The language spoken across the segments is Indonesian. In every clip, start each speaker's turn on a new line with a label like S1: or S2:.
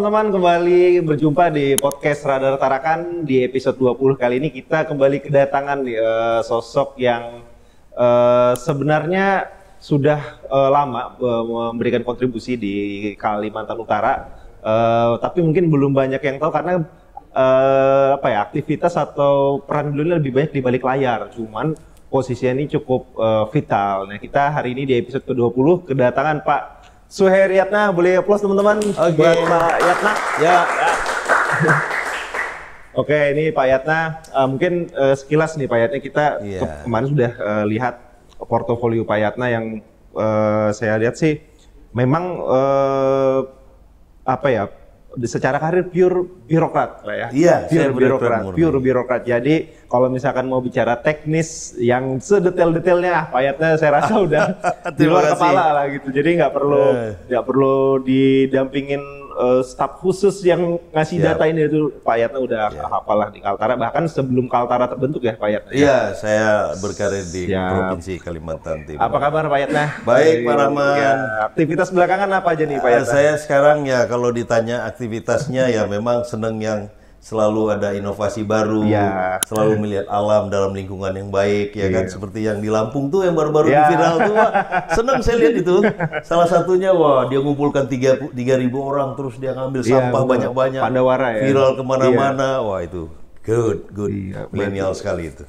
S1: teman-teman, kembali berjumpa di podcast Radar Tarakan di episode 20 kali ini kita kembali kedatangan uh, sosok yang uh, sebenarnya sudah uh, lama uh, memberikan kontribusi di Kalimantan Utara, uh, tapi mungkin belum banyak yang tahu karena uh, apa ya aktivitas atau peran beliau lebih banyak di balik layar, cuman posisinya ini cukup uh, vital. Nah kita hari ini di episode ke-20 kedatangan Pak Suher Yatna, boleh plus teman-teman okay. buat Pak Yatna. Ya. ya. Oke, okay, ini Pak Yatna, uh, mungkin uh, sekilas nih Pak Yatna kita yeah. ke kemarin sudah uh, lihat portofolio Pak Yatna yang uh, saya lihat sih memang uh, apa ya secara karir pure birokrat lah ya. Iya, pure birokrat, pure birokrat. Jadi kalau misalkan mau bicara teknis yang sedetail-detailnya, ah, payatnya saya rasa udah
S2: di luar kepala
S1: lah gitu. Jadi nggak perlu eh. nggak yeah. perlu didampingin uh, staf khusus yang ngasih data ini itu Pak Yatna udah yeah. Iya. hafal di Kaltara bahkan sebelum Kaltara terbentuk ya Pak Yatna. Iya, yeah, saya berkarir di Siap. provinsi Kalimantan Timur. Apa kabar Pak Yatna? Baik Pak iya, Rahman. Ya, aktivitas belakangan apa aja nih Pak eh, Yatna? saya sekarang
S2: ya kalau ditanya aktivitasnya ya memang seneng yang selalu ada inovasi baru, ya. selalu melihat alam dalam lingkungan yang baik, ya, ya. kan? Iya. Seperti yang di Lampung tuh yang baru-baru ya. viral tuh, wah, senang saya lihat itu. Salah satunya, wah, dia mengumpulkan tiga tiga ribu orang, terus dia ngambil iya, sampah banyak-banyak, ya. viral kemana-mana,
S1: ya. wah itu good, good, ya, milenial sekali itu.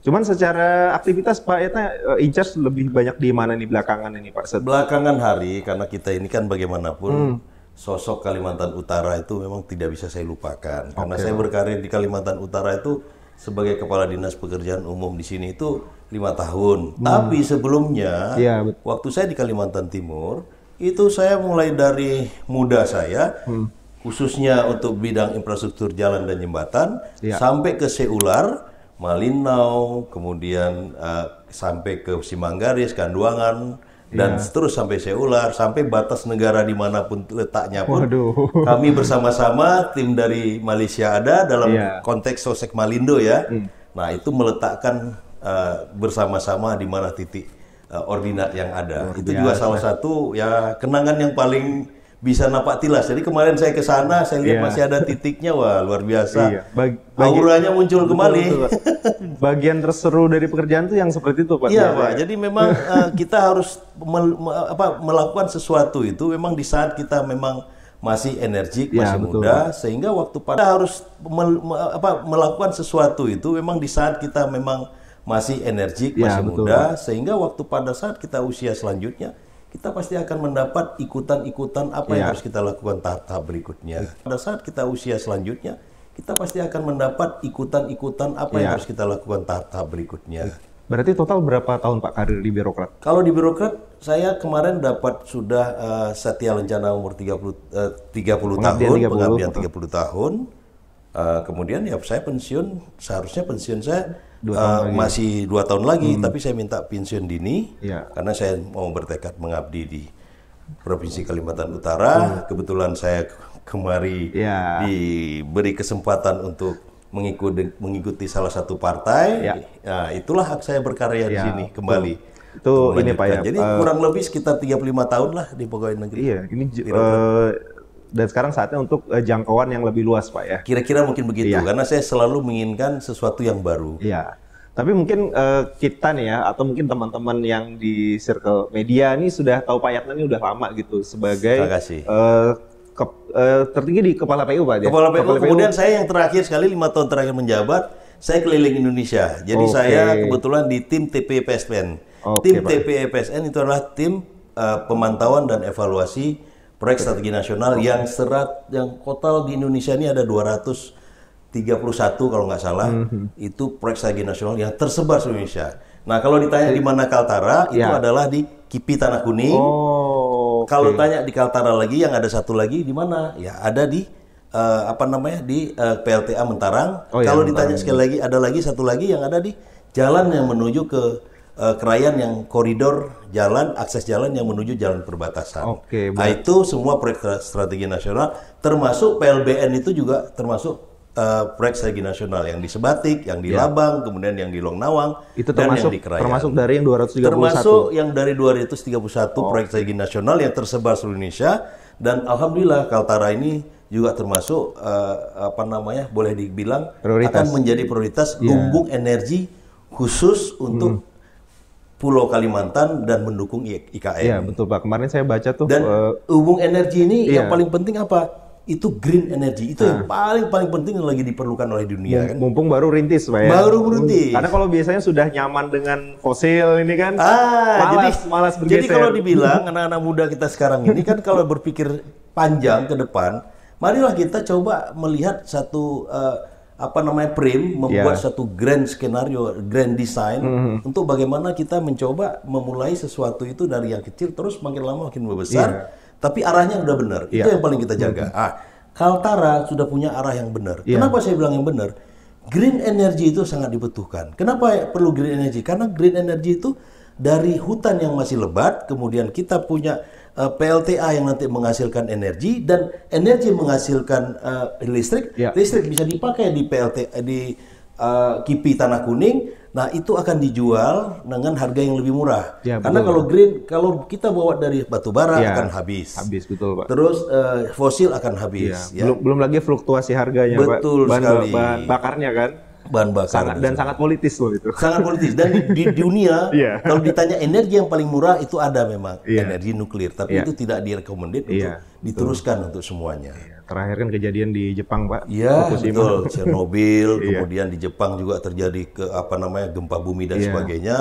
S1: Cuman secara aktivitas Pak ya, Etna eh, Incas lebih banyak di mana nih belakangan ini Pak? Belakangan hari karena kita ini kan bagaimanapun hmm
S2: sosok Kalimantan Utara itu memang tidak bisa saya lupakan. Karena saya berkarir di Kalimantan Utara itu sebagai kepala dinas pekerjaan umum di sini itu lima tahun. Hmm. Tapi sebelumnya, ya, waktu saya di Kalimantan Timur itu saya mulai dari muda saya, hmm. khususnya untuk bidang infrastruktur jalan dan jembatan, ya. sampai ke Seular, Malinau, kemudian uh, sampai ke Simanggaris, Kanduangan dan yeah. terus sampai seular sampai batas negara dimanapun letaknya pun Waduh. kami bersama-sama tim dari Malaysia ada dalam yeah. konteks Sosek Malindo ya mm. nah itu meletakkan uh, bersama-sama di mana titik uh, ordinat yang ada Luar itu biasa. juga salah satu ya kenangan yang paling bisa napak tilas. Jadi kemarin saya ke sana, saya lihat yeah. masih ada titiknya, wah luar biasa. Iya.
S1: Bagi, Auranya muncul kembali. Betul, betul, betul. bagian terseru dari pekerjaan itu yang seperti itu, Pak. Iya, Pak. Jadi
S2: memang uh, kita harus mel apa, melakukan sesuatu itu memang di saat kita memang masih energik, ya, masih betul, muda, sehingga waktu pada harus mel apa, melakukan sesuatu itu memang di saat kita memang masih energik, ya, masih betul, muda, Pak. sehingga waktu pada saat kita usia selanjutnya kita pasti akan mendapat ikutan-ikutan apa yeah. yang ya. harus kita lakukan tahap-tahap berikutnya. Ya. Pada saat kita usia selanjutnya, kita pasti akan mendapat ikutan-ikutan apa yeah. yang ya. harus kita lakukan tahap-tahap berikutnya.
S1: Berarti total berapa tahun Pak karir di birokrat?
S2: Kalau di birokrat, saya kemarin dapat sudah uh, setia Lencana umur 30, uh, 30 pengabdian tahun, 30. pengabdian 30 tahun. Uh, kemudian ya saya pensiun, seharusnya pensiun saya dua eh, tahun uh, lagi. masih dua tahun lagi, hmm. tapi saya minta pensiun dini ya. karena saya mau bertekad mengabdi di provinsi Kalimantan Utara. Hmm. Kebetulan saya kemari ya. diberi kesempatan untuk mengikuti mengikuti salah satu partai. Ya. Nah, itulah hak saya berkarya ya. di iya, sini kembali. hmm. itu ini Pak ya. Jadi uh, kurang lebih sekitar 35 tahun lah di pegawai negeri. Iya, ini
S1: uh, dan sekarang saatnya untuk uh, jangkauan yang lebih luas pak ya. Kira-kira mungkin begitu ya. karena saya selalu menginginkan sesuatu yang baru. Iya. Tapi mungkin uh, kita nih ya atau mungkin teman-teman yang di circle media ini sudah tahu Pak Yatna ini udah lama gitu sebagai uh, ke, uh, tertinggi di kepala PU Pak. Ya? Kepala PU. Kepala PU. Kemudian saya yang terakhir sekali lima tahun
S2: terakhir menjabat saya keliling Indonesia. Jadi okay. saya kebetulan di tim TPPSN. E okay, tim TPPSN e itu adalah tim uh, pemantauan dan evaluasi proyek strategi nasional yang serat yang total di Indonesia ini ada 231 kalau nggak salah mm-hmm. itu proyek strategi nasional yang tersebar di Indonesia. Nah kalau ditanya di mana Kaltara itu ya. adalah di Kipi Tanah Kuning.
S1: Oh. Okay. Kalau tanya
S2: di Kaltara lagi yang ada satu lagi di mana? Ya ada di uh, apa namanya di uh, eh, PLTA Mentarang. Oh, ya, kalau ya, ditanya Mentarang. sekali lagi ada lagi satu lagi yang ada di jalan yang menuju ke uh, kerayan yang koridor jalan akses jalan yang menuju jalan perbatasan. Oke. Okay, nah, itu semua proyek strategi nasional termasuk PLBN itu juga termasuk uh, proyek strategi nasional yang di Sebatik, yang di yeah. Labang, kemudian yang di Longnawang itu dan yang di Kerayan. Termasuk dari
S1: yang 231. Termasuk
S2: yang dari 231 oh. proyek strategi nasional yang tersebar seluruh Indonesia dan alhamdulillah Kaltara ini juga termasuk uh, apa namanya boleh dibilang prioritas. akan menjadi prioritas yeah. Ya. energi khusus untuk hmm Pulau Kalimantan dan mendukung IKN. Iya
S1: betul pak. Kemarin saya baca tuh. Dan uh,
S2: hubung energi ini iya. yang paling penting apa? Itu green energy
S1: itu nah. yang ah. paling paling penting yang lagi diperlukan oleh dunia. Mumpung, kan? mumpung baru rintis pak ya. Baru rintis. Karena kalau biasanya sudah nyaman dengan fosil ini kan. Ah, malas, jadi malas bergeser. Jadi kalau dibilang anak-anak muda kita sekarang ini kan kalau berpikir
S2: panjang ke depan, marilah kita coba melihat satu uh, apa namanya Prim membuat yeah. satu grand skenario, grand design mm -hmm. untuk bagaimana kita mencoba memulai sesuatu itu dari yang kecil terus makin lama makin membesar, yeah. tapi arahnya udah benar. Yeah. Itu iya. yang paling kita jaga. Mm -hmm. Ah, Kaltara sudah punya arah yang benar. Yeah. Kenapa saya bilang yang benar? Green energy itu sangat dibutuhkan. Kenapa perlu green energy? Karena green energy itu dari hutan yang masih lebat, kemudian kita punya Eh, PLTA yang nanti menghasilkan energi dan energi menghasilkan uh, listrik, ya. listrik bisa dipakai di PLT eh, di uh, KIPI Tanah Kuning. Nah, itu akan dijual dengan harga yang lebih murah. Ya, Karena betul, kalau green kalau kita bawa dari batu bara ya, akan
S1: habis. Habis betul, Pak. Terus uh, fosil akan habis ya. ya. Belum belum lagi fluktuasi harganya, betul Pak. Betul sekali. bakarnya kan bahan bakar. Sangat, gitu. dan sangat politis loh itu. Sangat politis dan di, dunia yeah. kalau ditanya energi
S2: yang paling murah itu ada memang yeah. energi nuklir, tapi yeah. itu tidak direkomendasi iya, yeah. untuk diteruskan betul.
S1: untuk semuanya. Yeah. Terakhir kan kejadian di Jepang, Pak. ya yeah, betul. Chernobyl, iya. kemudian
S2: di Jepang juga terjadi ke apa namanya gempa bumi dan yeah. sebagainya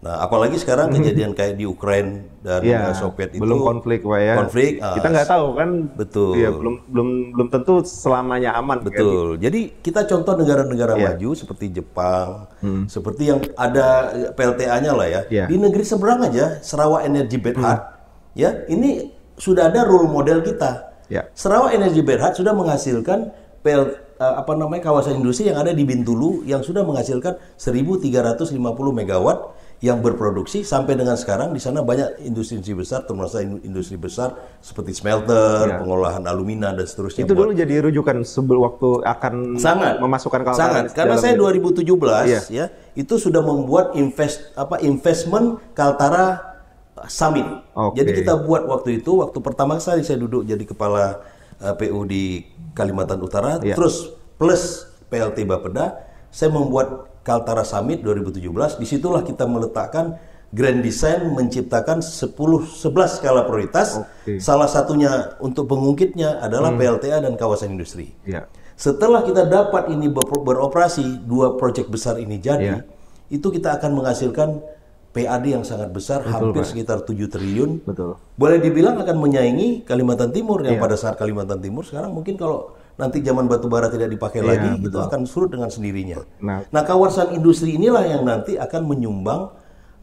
S2: Nah, apalagi sekarang hmm. kejadian kayak di Ukraina dan ya, Soviet itu belum konflik, Pak ya. Konflik. Ah, kita nggak tahu kan. Betul. Ya, belum
S1: belum belum tentu selamanya aman. Kan, betul. Kayak. Gitu. Jadi kita contoh negara-negara ya.
S2: maju seperti Jepang, hmm. seperti yang ada
S1: eh, PLTA-nya lah ya. ya. Di negeri
S2: seberang aja, Sarawak Energy Berhad, hmm. ya ini sudah ada role model kita. Ya. Sarawak Energy Berhad sudah menghasilkan PL eh, apa namanya kawasan industri yang ada di Bintulu yang sudah menghasilkan 1350 megawatt yang berproduksi sampai dengan sekarang di sana banyak industri-industri besar termasuk industri besar seperti smelter, ya. pengolahan alumina dan seterusnya. Itu dulu
S1: jadi rujukan sebelum waktu akan sangat, memasukkan kalau Sangat. Karena saya 2017 ya. ya itu sudah membuat invest apa investment
S2: Kaltara Summit. Okay. Jadi kita buat waktu itu waktu pertama kali saya duduk jadi kepala uh, eh, PU di Kalimantan Utara ya. terus plus PLT Bapeda saya membuat Kaltara Summit 2017, disitulah kita meletakkan grand design menciptakan 10 11 skala prioritas. Okay. Salah satunya untuk pengungkitnya adalah hmm. PLTA dan kawasan industri. Yeah. Setelah kita dapat ini beroperasi dua proyek besar ini jadi, yeah. itu kita akan menghasilkan PAD yang sangat besar Betul, hampir Pak. sekitar 7 triliun. Betul. Boleh dibilang akan menyaingi Kalimantan Timur yang yeah. pada saat Kalimantan Timur sekarang mungkin kalau nanti zaman batu bara tidak dipakai ya, lagi, betul. itu akan surut dengan sendirinya. Nah, nah kawasan industri inilah yang nanti akan menyumbang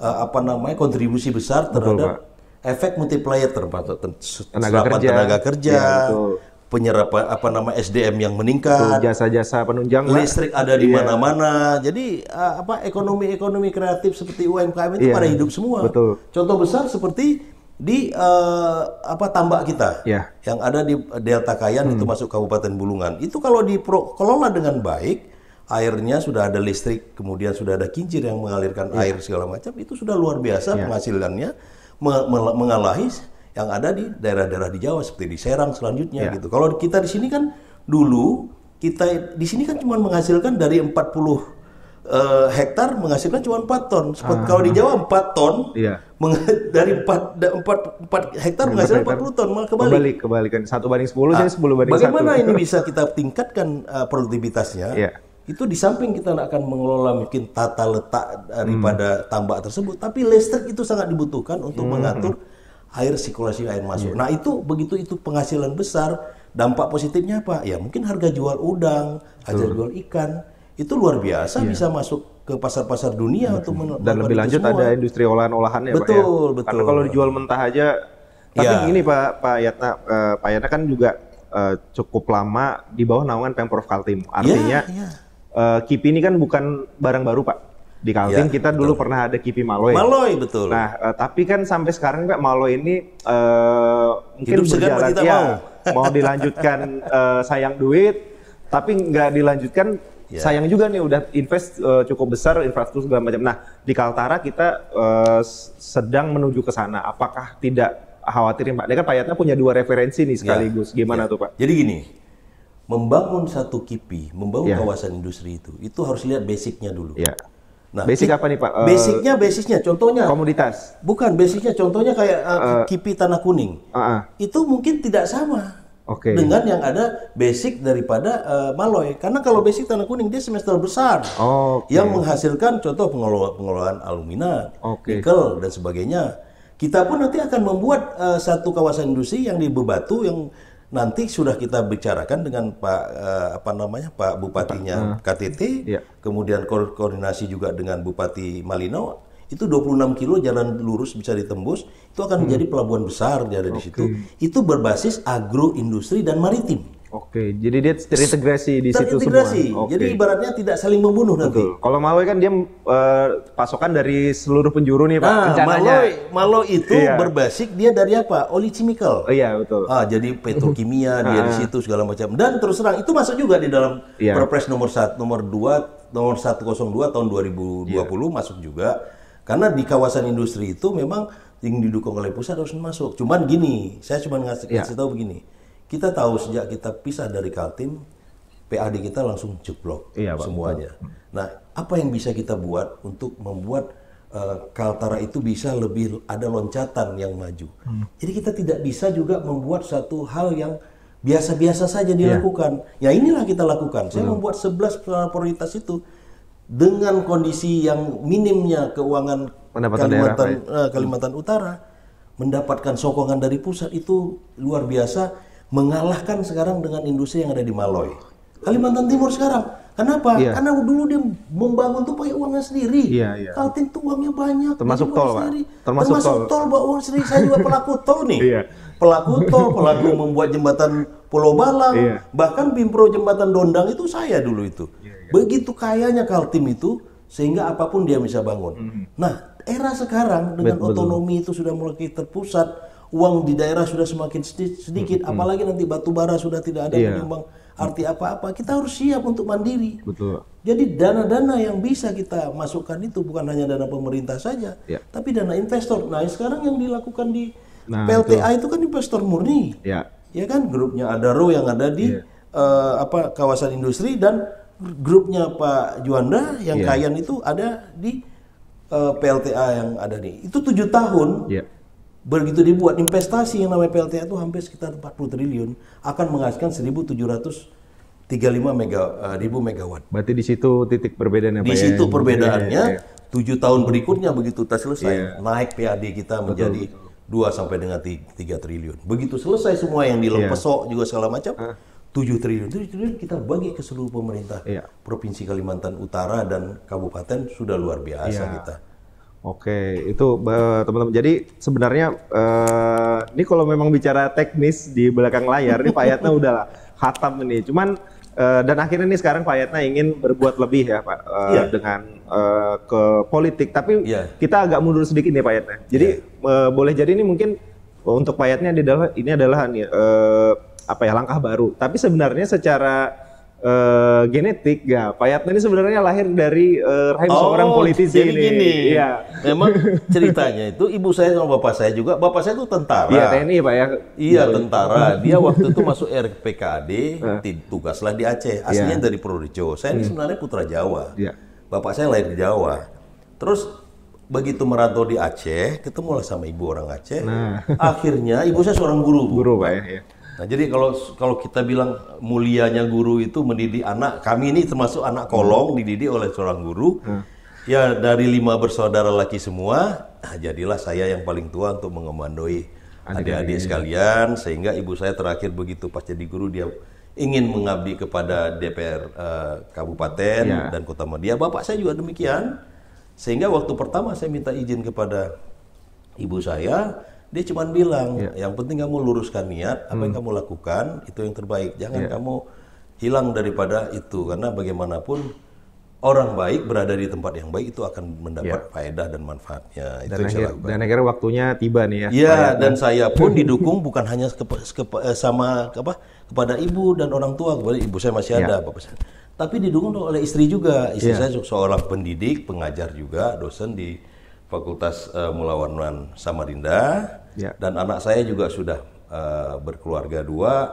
S2: uh, apa namanya kontribusi besar terhadap betul, efek multiplier termasuk tenaga kerja, tenaga kerja ya, penyerapan apa nama SDM yang meningkat, jasa-jasa penunjang, listrik ada di iya. mana-mana. Ya. Jadi eh, apa ekonomi-ekonomi kreatif seperti UMKM itu ya, pada hidup semua. Betul. Contoh besar seperti di uh, apa tambak kita yeah. yang ada di Delta Kayan hmm. itu masuk Kabupaten Bulungan itu kalau dikelola dengan baik airnya sudah ada listrik kemudian sudah ada kincir yang mengalirkan yeah. air segala macam itu sudah luar biasa yeah. penghasilannya me mengalahi yang ada di daerah-daerah di Jawa seperti di Serang selanjutnya yeah. gitu kalau kita di sini kan dulu kita di sini kan cuma menghasilkan dari 40 uh, hektar menghasilkan cuma 4 ton. Seperti ah. kalau di Jawa 4 ton iya.
S1: meng dari 4
S2: 4 4 hektar menghasilkan 40 ton malah kebalik. Kebalik kebalikan
S1: 1 banding 10 ah, jadi 10 banding Bagaimana 1. Bagaimana ini bisa
S2: kita tingkatkan uh, produktivitasnya? Iya. Itu di samping kita akan mengelola mungkin tata letak daripada hmm. tambak tersebut, tapi listrik itu sangat dibutuhkan untuk hmm. mengatur air sirkulasi air masuk. Hmm. Nah, itu begitu itu penghasilan besar, dampak positifnya apa? Ya mungkin harga jual udang, harga jual ikan itu luar
S1: biasa yeah. bisa
S2: masuk ke pasar-pasar dunia hmm. untuk dan lebih lanjut semua. ada
S1: industri olahan-olahan ya betul, Pak ya. Betul, Karena kalau dijual mentah aja tapi yeah. ini Pak Pak Yatna eh, Pak Yatna kan juga uh, cukup lama di bawah naungan Pemprov Kaltim. Iya, Artinya yeah, iya. yeah. Uh, KIPI ini kan bukan barang baru Pak. Di Kaltim ya, kita betul. dulu pernah ada Kipi Maloy. Maloy betul. Nah, uh, tapi kan sampai sekarang Pak Maloy ini uh, mungkin Hidup berjalan ya, mau. mau dilanjutkan uh, sayang duit, tapi nggak dilanjutkan Yeah. Sayang juga nih udah invest uh, cukup besar infrastruktur segala macam. Nah, di Kaltara kita uh, sedang menuju ke sana. Apakah tidak khawatirin Pak? Dia kan Pak Yatna punya dua referensi nih ya. sekaligus. Yeah. Gimana yeah. tuh Pak?
S2: Jadi gini, membangun satu KIPI, membangun yeah. kawasan industri itu, itu harus lihat basicnya dulu. Yeah. Nah, basic apa nih Pak? Eh, basicnya, basicnya, contohnya. Komoditas. Bukan, basicnya, contohnya kayak uh, uh, kipi tanah kuning. Uh, uh. Itu mungkin tidak sama okay. dengan yang ada basic daripada uh, eh, Maloy. Karena kalau basic tanah kuning dia semester besar oh, okay. yang menghasilkan contoh pengelola pengelolaan alumina, okay. nikel dan sebagainya. Kita pun nanti akan membuat uh, satu kawasan industri yang di Bebatu yang nanti sudah kita bicarakan dengan Pak uh, apa namanya Pak Bupatinya nah. KTT, iya. kemudian ko koordinasi juga dengan Bupati Malino itu 26 kilo jalan lurus bisa ditembus, itu akan hmm. menjadi pelabuhan besar yang ada okay. di situ. Itu berbasis agro, industri dan maritim.
S1: Oke, jadi dia terintegrasi di situ semua. Oke. Jadi ibaratnya tidak saling membunuh nanti. Kalau Maloi kan dia uh, pasokan dari seluruh penjuru nih Pak. Nah, rencananya.
S2: Maloi, itu iya.
S1: berbasik dia dari apa? Oli chemical. Oh, iya betul. Ah, jadi petrokimia
S2: dia di ah. situ segala macam. Dan terus terang itu masuk juga di dalam iya. Perpres nomor satu nomor dua nomor 102 tahun 2020 iya. masuk juga karena di kawasan industri itu memang yang didukung oleh pusat harus masuk. Cuman gini, saya cuma ngasih, ya. ngasih tahu begini. Kita tahu sejak kita pisah dari Kaltim, PAD kita langsung jeblok iya, semuanya. Betul. Hmm. Nah, apa yang bisa kita buat untuk membuat uh, Kaltara itu bisa lebih ada loncatan yang maju? Hmm. Jadi kita tidak bisa juga membuat satu hal yang biasa-biasa saja iya. dilakukan. Yeah. Ya inilah kita lakukan. Saya hmm. membuat 11 prioritas itu dengan kondisi yang minimnya keuangan Pendapatan Kalimantan daerah, uh, Kalimantan hmm. Utara mendapatkan sokongan dari pusat itu luar biasa mengalahkan sekarang dengan industri yang ada di Maloy. Kalimantan Timur sekarang. Kenapa? Yeah. Karena dulu dia membangun tuh pakai uangnya sendiri. Yeah, yeah. Kaltim tuh uangnya banyak. Termasuk tol, Pak. Termasuk, Termasuk tol. tol bawa uang oh, sendiri. Saya juga pelaku tol nih. Yeah. Pelaku tol, pelaku membuat jembatan Pulau Balang, yeah. bahkan Bimpro jembatan Dondang itu saya dulu itu. Iya. Begitu kayanya Kaltim itu sehingga apapun dia bisa bangun. Hmm. Nah, era sekarang dengan Betul. otonomi itu sudah mulai terpusat, uang di daerah sudah semakin sedikit, hmm. apalagi nanti batu bara sudah tidak ada yeah. menyumbang arti apa-apa. Kita harus siap untuk mandiri. Betul. Jadi dana-dana yang bisa kita masukkan itu bukan hanya dana pemerintah saja, yeah. tapi dana investor. Nah, sekarang yang dilakukan di nah, PLTA itu. itu kan investor murni. Yeah. Ya iya kan grupnya ada RO yang ada di yeah. Iya. uh, apa kawasan industri dan grupnya Pak Juanda yang yeah. kayaan itu ada di uh, eh, PLTA yang ada nih. itu tujuh tahun yeah. begitu dibuat investasi yang namanya PLTA itu hampir sekitar 40 triliun akan menghasilkan 1735 mega uh, ribu megawatt.
S1: Berarti di situ titik perbedaannya. Di ya? situ ya? perbedaannya iya, iya,
S2: iya. tujuh yeah, tahun berikutnya begitu tas selesai yeah. naik PAD kita menjadi Betul. 2 sampai dengan 3 triliun. Begitu selesai semua yang di yeah. juga segala macam. Uh 7 triliun. 7 triliun kita bagi ke seluruh pemerintah iya. Provinsi Kalimantan Utara dan kabupaten sudah luar biasa iya. kita.
S1: Oke, itu teman-teman. Jadi sebenarnya eh, ini kalau memang bicara teknis di belakang layar, ini Pak Yatna udah hatam ini. Cuman eh, dan akhirnya ini sekarang Pak Yatna ingin berbuat lebih ya Pak eh, iya. dengan eh, ke politik. Tapi iya. kita agak mundur sedikit nih Pak Yatna. Jadi iya. eh, boleh jadi ini mungkin untuk Pak Yatna ini adalah ini adalah nih, Eh, apa ya langkah baru. Tapi sebenarnya secara uh, genetik ya, Pak Yatno ini sebenarnya lahir dari uh, rahim oh, seorang politisi jadi ini. gini ya.
S2: memang ceritanya itu ibu saya sama bapak saya juga bapak saya itu tentara iya TNI pak ya iya tentara dia waktu itu masuk RPKAD tugaslah di Aceh iya. aslinya ya. dari Purworejo saya ini hmm. sebenarnya putra Jawa ya. bapak saya lahir di Jawa terus begitu merantau di Aceh ketemulah sama ibu orang Aceh nah. akhirnya ibu saya seorang guru guru pak ya iya. Nah, jadi kalau kalau kita bilang mulianya guru itu mendidik anak, kami ini termasuk anak kolong dididik oleh seorang guru. Hmm. Ya dari lima bersaudara laki semua, nah, jadilah saya yang paling tua untuk mengemandoi adik-adik sekalian sehingga ibu saya terakhir begitu pas jadi guru dia ingin mengabdi kepada DPR uh, eh, kabupaten ya. dan kota Madia. Bapak saya juga demikian. Sehingga waktu pertama saya minta izin kepada ibu saya dia cuma bilang, yeah. yang penting kamu luruskan niat, apa hmm. yang kamu lakukan itu yang terbaik. Jangan yeah. kamu hilang daripada itu karena bagaimanapun orang baik berada di tempat yang baik itu akan mendapat yeah. faedah dan manfaatnya. Itu dan, akhir,
S1: dan akhirnya waktunya tiba nih ya. Iya, ya. dan saya pun didukung
S2: bukan hanya eh, sama apa kepada ibu dan orang tua, kepada ibu saya masih iya. ada, yeah. bapak saya. Tapi didukung oleh istri juga. Istri yeah. saya seorang pendidik, pengajar juga, dosen di Fakultas uh, Mulawanan Samarinda ya. dan anak saya juga sudah uh, berkeluarga dua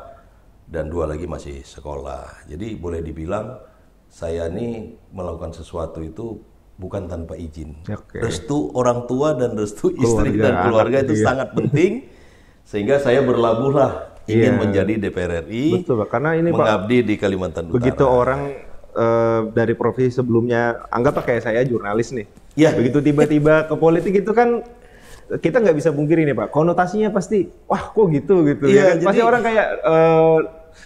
S2: dan dua lagi masih sekolah. Jadi boleh dibilang saya ini melakukan sesuatu itu bukan tanpa izin. Okay. Restu orang tua dan restu keluarga, istri dan keluarga itu iya. sangat penting sehingga saya berlabuhlah ingin yeah. menjadi DPR
S1: RI. Betul, karena ini mengabdi
S2: Pak, di Kalimantan Utara. Begitu
S1: orang uh, dari profesi sebelumnya anggap kayak saya jurnalis nih Ya begitu tiba-tiba ke politik itu kan kita nggak bisa pungkiri nih Pak. Konotasinya pasti wah kok gitu gitu. ya. ya kan? jadi... Pasti orang kayak uh,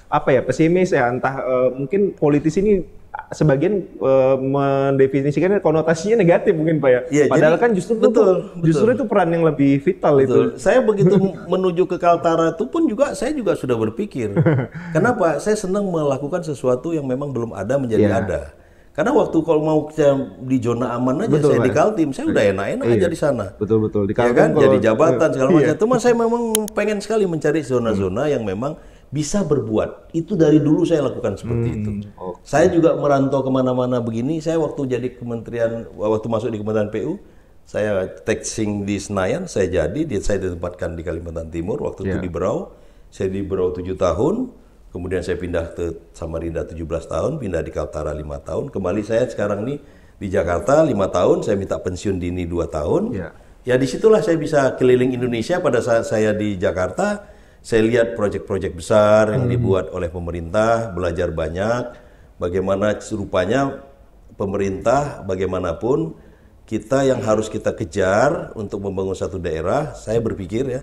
S1: apa ya pesimis ya entah uh, mungkin politis ini sebagian uh, mendefinisikan konotasinya negatif mungkin Pak ya. ya Padahal jadi, kan
S2: justru betul, itu, justru itu peran yang lebih vital betul. itu. Saya begitu menuju ke Kaltara itu pun juga saya juga sudah berpikir. Kenapa? Saya senang melakukan sesuatu yang memang belum ada menjadi ya. ada. Karena waktu kalau mau saya di zona aman aja betul, saya di Kaltim, saya udah iya. enak-enak iya. aja di sana.
S1: Betul betul di iya Kaltim. Ya kan? Kalau, Jadi jabatan segala iya. macam.
S2: Cuma saya memang pengen sekali mencari zona-zona hmm. yang memang bisa berbuat. Itu dari dulu saya lakukan seperti hmm. itu. Okay. Saya juga merantau kemana-mana begini. Saya waktu jadi kementerian, waktu masuk di Kementerian PU, saya texting di Senayan, saya jadi, saya ditempatkan di Kalimantan Timur. Waktu yeah. itu iya. di Berau, saya di Berau tujuh tahun Kemudian saya pindah ke Samarinda 17 tahun, pindah di Kaltara 5 tahun. Kembali saya sekarang nih di Jakarta 5 tahun, saya minta pensiun dini 2 tahun. Ya, ya disitulah saya bisa keliling Indonesia pada saat saya di Jakarta. Saya lihat proyek-proyek besar yang hmm. dibuat oleh pemerintah, belajar banyak. Bagaimana serupanya pemerintah bagaimanapun kita yang harus kita kejar untuk membangun satu daerah, saya berpikir ya,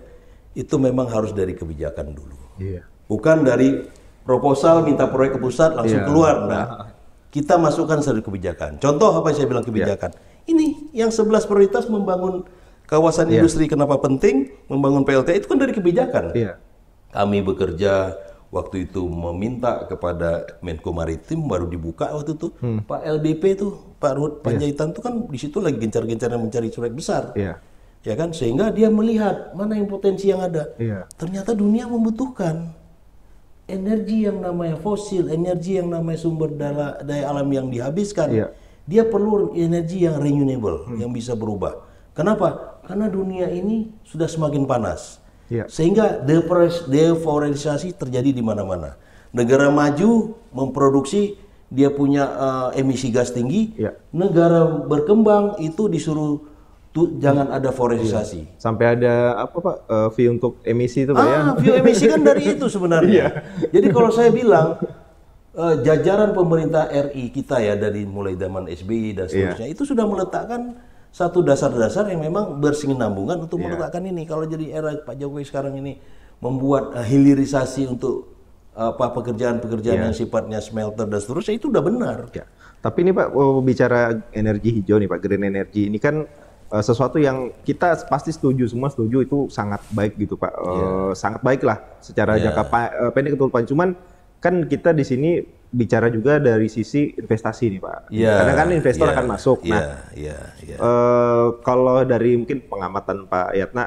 S2: itu memang harus dari kebijakan dulu. Yeah bukan dari proposal minta proyek ke pusat langsung yeah. keluar. Nah, iya. kita masukkan satu kebijakan. Contoh apa yang saya bilang iya. kebijakan? Yeah. Ini yang sebelas prioritas membangun kawasan yeah. industri kenapa penting membangun PLT itu kan dari kebijakan. Yeah. Kami bekerja waktu itu meminta kepada Menko Maritim baru dibuka waktu itu hmm. Pak LDP tuh Pak Ruhut iya. Panjaitan yeah. tuh kan di situ lagi gencar gencar mencari proyek besar. Yeah ya kan sehingga dia melihat mana yang potensi yang ada yeah. ternyata dunia membutuhkan energi yang namanya fosil, energi yang namanya sumber daya, daya alam yang dihabiskan, yeah. dia perlu energi yang renewable, hmm. yang bisa berubah. Kenapa? Karena dunia ini sudah semakin panas, yeah. sehingga deforestasi terjadi di mana-mana. Negara maju memproduksi dia punya uh, emisi gas tinggi, yeah. negara berkembang itu disuruh tuh jangan ada forestasi.
S1: Iya. Sampai ada apa Pak uh, fee untuk emisi itu Pak ya? ah, ya? fee emisi kan dari itu sebenarnya. Iya.
S2: Jadi kalau saya bilang uh, jajaran pemerintah RI kita ya dari mulai zaman SBY dan iya. seterusnya iya. itu sudah meletakkan satu dasar-dasar yang memang bersinambungan untuk yeah. meletakkan ini. Kalau jadi era Pak Jokowi sekarang ini membuat uh, hilirisasi untuk apa pekerjaan-pekerjaan yeah. yang sifatnya smelter dan seterusnya itu udah benar. Ya.
S1: Tapi ini Pak oh, bicara energi hijau nih Pak Green Energy ini kan Eh, sesuatu yang kita pasti setuju semua setuju itu sangat baik gitu pak uh, sangat baik lah secara yeah. jangka pa- uh, pendek itu panjang cuman kan kita di sini bicara juga dari sisi investasi nih pak yeah. karena kan investor yeah. akan masuk yeah. nah yeah. Yeah. Yeah. Uh, kalau dari mungkin pengamatan pak Yatna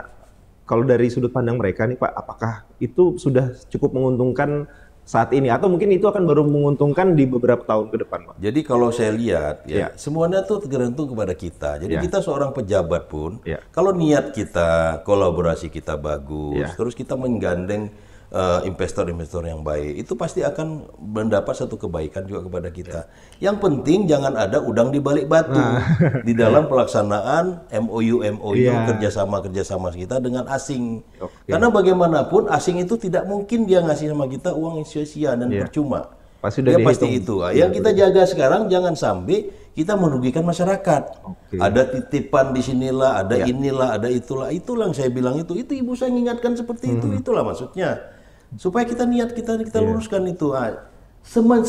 S1: kalau dari sudut pandang mereka nih pak apakah itu sudah cukup menguntungkan saat ini atau mungkin itu akan baru menguntungkan di beberapa tahun ke depan Pak.
S2: Jadi kalau saya lihat ya, ya. semuanya itu tergantung kepada kita. Jadi ya. kita seorang pejabat pun ya. kalau niat kita, kolaborasi kita bagus, ya. terus kita menggandeng Eh, investor-investor yang baik itu pasti akan mendapat satu kebaikan juga kepada kita. Ya. Yang penting jangan ada udang di balik batu nah. di dalam pelaksanaan MOU MOU yeah. kerjasama kerjasama kita dengan asing. Okay. Karena bagaimanapun asing itu tidak mungkin dia ngasih sama kita uang sia-sia dan yeah. percuma. Pasti dia pasti itu. Ya, yang iya, kita jaga sekarang jangan sampai kita merugikan masyarakat. Okay. Ada titipan di sinilah, ada ya. inilah, ada itulah. Itulah yang saya bilang itu. Itu ibu saya ingatkan seperti hmm. itu. Itulah maksudnya supaya kita niat kita kita yeah. luruskan itu ah, semen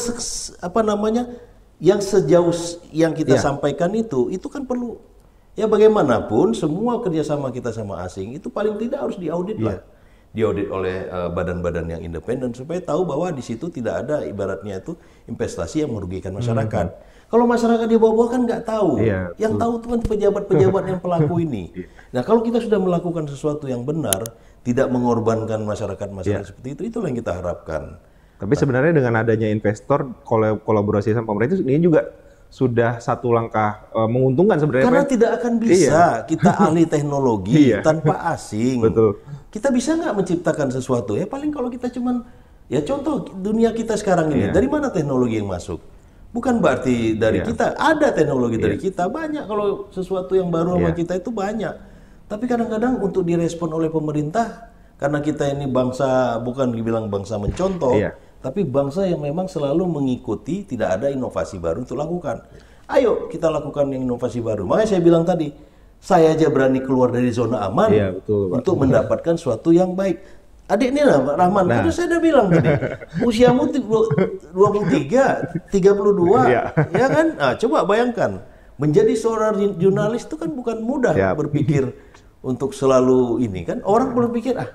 S2: apa namanya yang sejauh yang kita yeah. sampaikan itu itu kan perlu ya bagaimanapun semua kerjasama kita sama asing itu paling tidak harus diaudit yeah. lah diaudit oleh eh, badan-badan uh, yang independen supaya tahu bahwa di situ tidak ada ibaratnya itu investasi yang merugikan masyarakat. Mm hmm. Kalau masyarakat di bawah-bawah kan nggak tahu, yeah, yang tahu itu kan pejabat-pejabat yang pelaku ini. Iya. Nah kalau kita sudah melakukan sesuatu yang benar, tidak mengorbankan masyarakat-masyarakat ya. seperti itu. Itulah yang kita harapkan.
S1: Tapi sebenarnya dengan adanya investor kolaborasi sama pemerintah ini juga sudah satu langkah uh, menguntungkan sebenarnya. Karena tidak akan iya. bisa iya. kita ahli teknologi
S2: tanpa asing. Betul. Kita bisa nggak menciptakan sesuatu ya paling kalau kita cuman ya contoh dunia kita sekarang ini iya. dari mana teknologi yang masuk? Bukan berarti dari iya. kita ada teknologi iya. dari kita banyak kalau sesuatu yang baru iya. sama kita itu banyak. Tapi kadang-kadang untuk direspon oleh pemerintah karena kita ini bangsa bukan dibilang bangsa mencontoh, iya. tapi bangsa yang memang selalu mengikuti tidak ada inovasi baru untuk lakukan. Ayo kita lakukan yang inovasi baru. Makanya saya bilang tadi, saya aja berani keluar dari zona aman iya, betul, Pak. untuk mendapatkan suatu yang baik. Adik ini lah Pak Rahman, nah. itu saya udah bilang tadi, usiamu 23, 32, ya. ya kan? Nah, coba bayangkan, menjadi seorang jurnalis itu kan bukan mudah ya. berpikir untuk selalu ini kan orang perlu hmm. pikir ah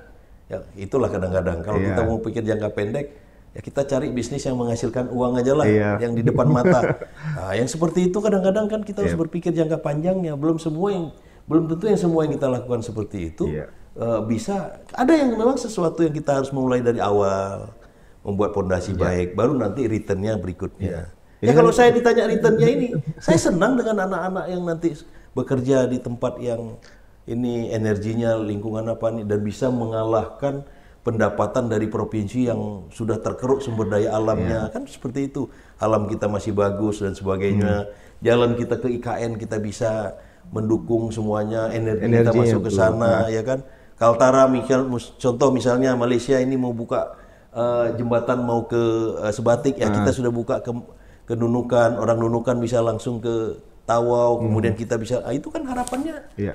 S2: ya itulah kadang-kadang kalau yeah. kita mau pikir jangka pendek ya kita cari bisnis yang menghasilkan uang aja lah yeah. yang di depan mata nah, yang seperti itu kadang-kadang kan kita yeah. harus iya. berpikir jangka panjangnya belum semua yang belum tentu yang semua yang kita lakukan seperti itu yeah. Iya. uh, bisa ada yang memang sesuatu yang kita harus mulai dari awal membuat fondasi yeah. baik baru nanti returnnya berikutnya yeah. ya yeah. kalau saya ditanya returnnya ini saya senang dengan anak-anak yang nanti bekerja di tempat yang ini energinya lingkungan apa nih dan bisa mengalahkan pendapatan dari provinsi yang sudah terkeruk sumber daya alamnya yeah. kan seperti itu alam kita masih bagus dan sebagainya hmm. jalan kita ke IKN kita bisa mendukung semuanya energi, energi kita masuk ke sana nah. ya kan Kaltara misal contoh misalnya Malaysia ini mau buka uh, jembatan mau ke uh, Sebatik ya nah. kita sudah buka ke ke Nunukan orang Nunukan bisa langsung ke Tawau hmm. kemudian kita bisa ah, itu kan harapannya yeah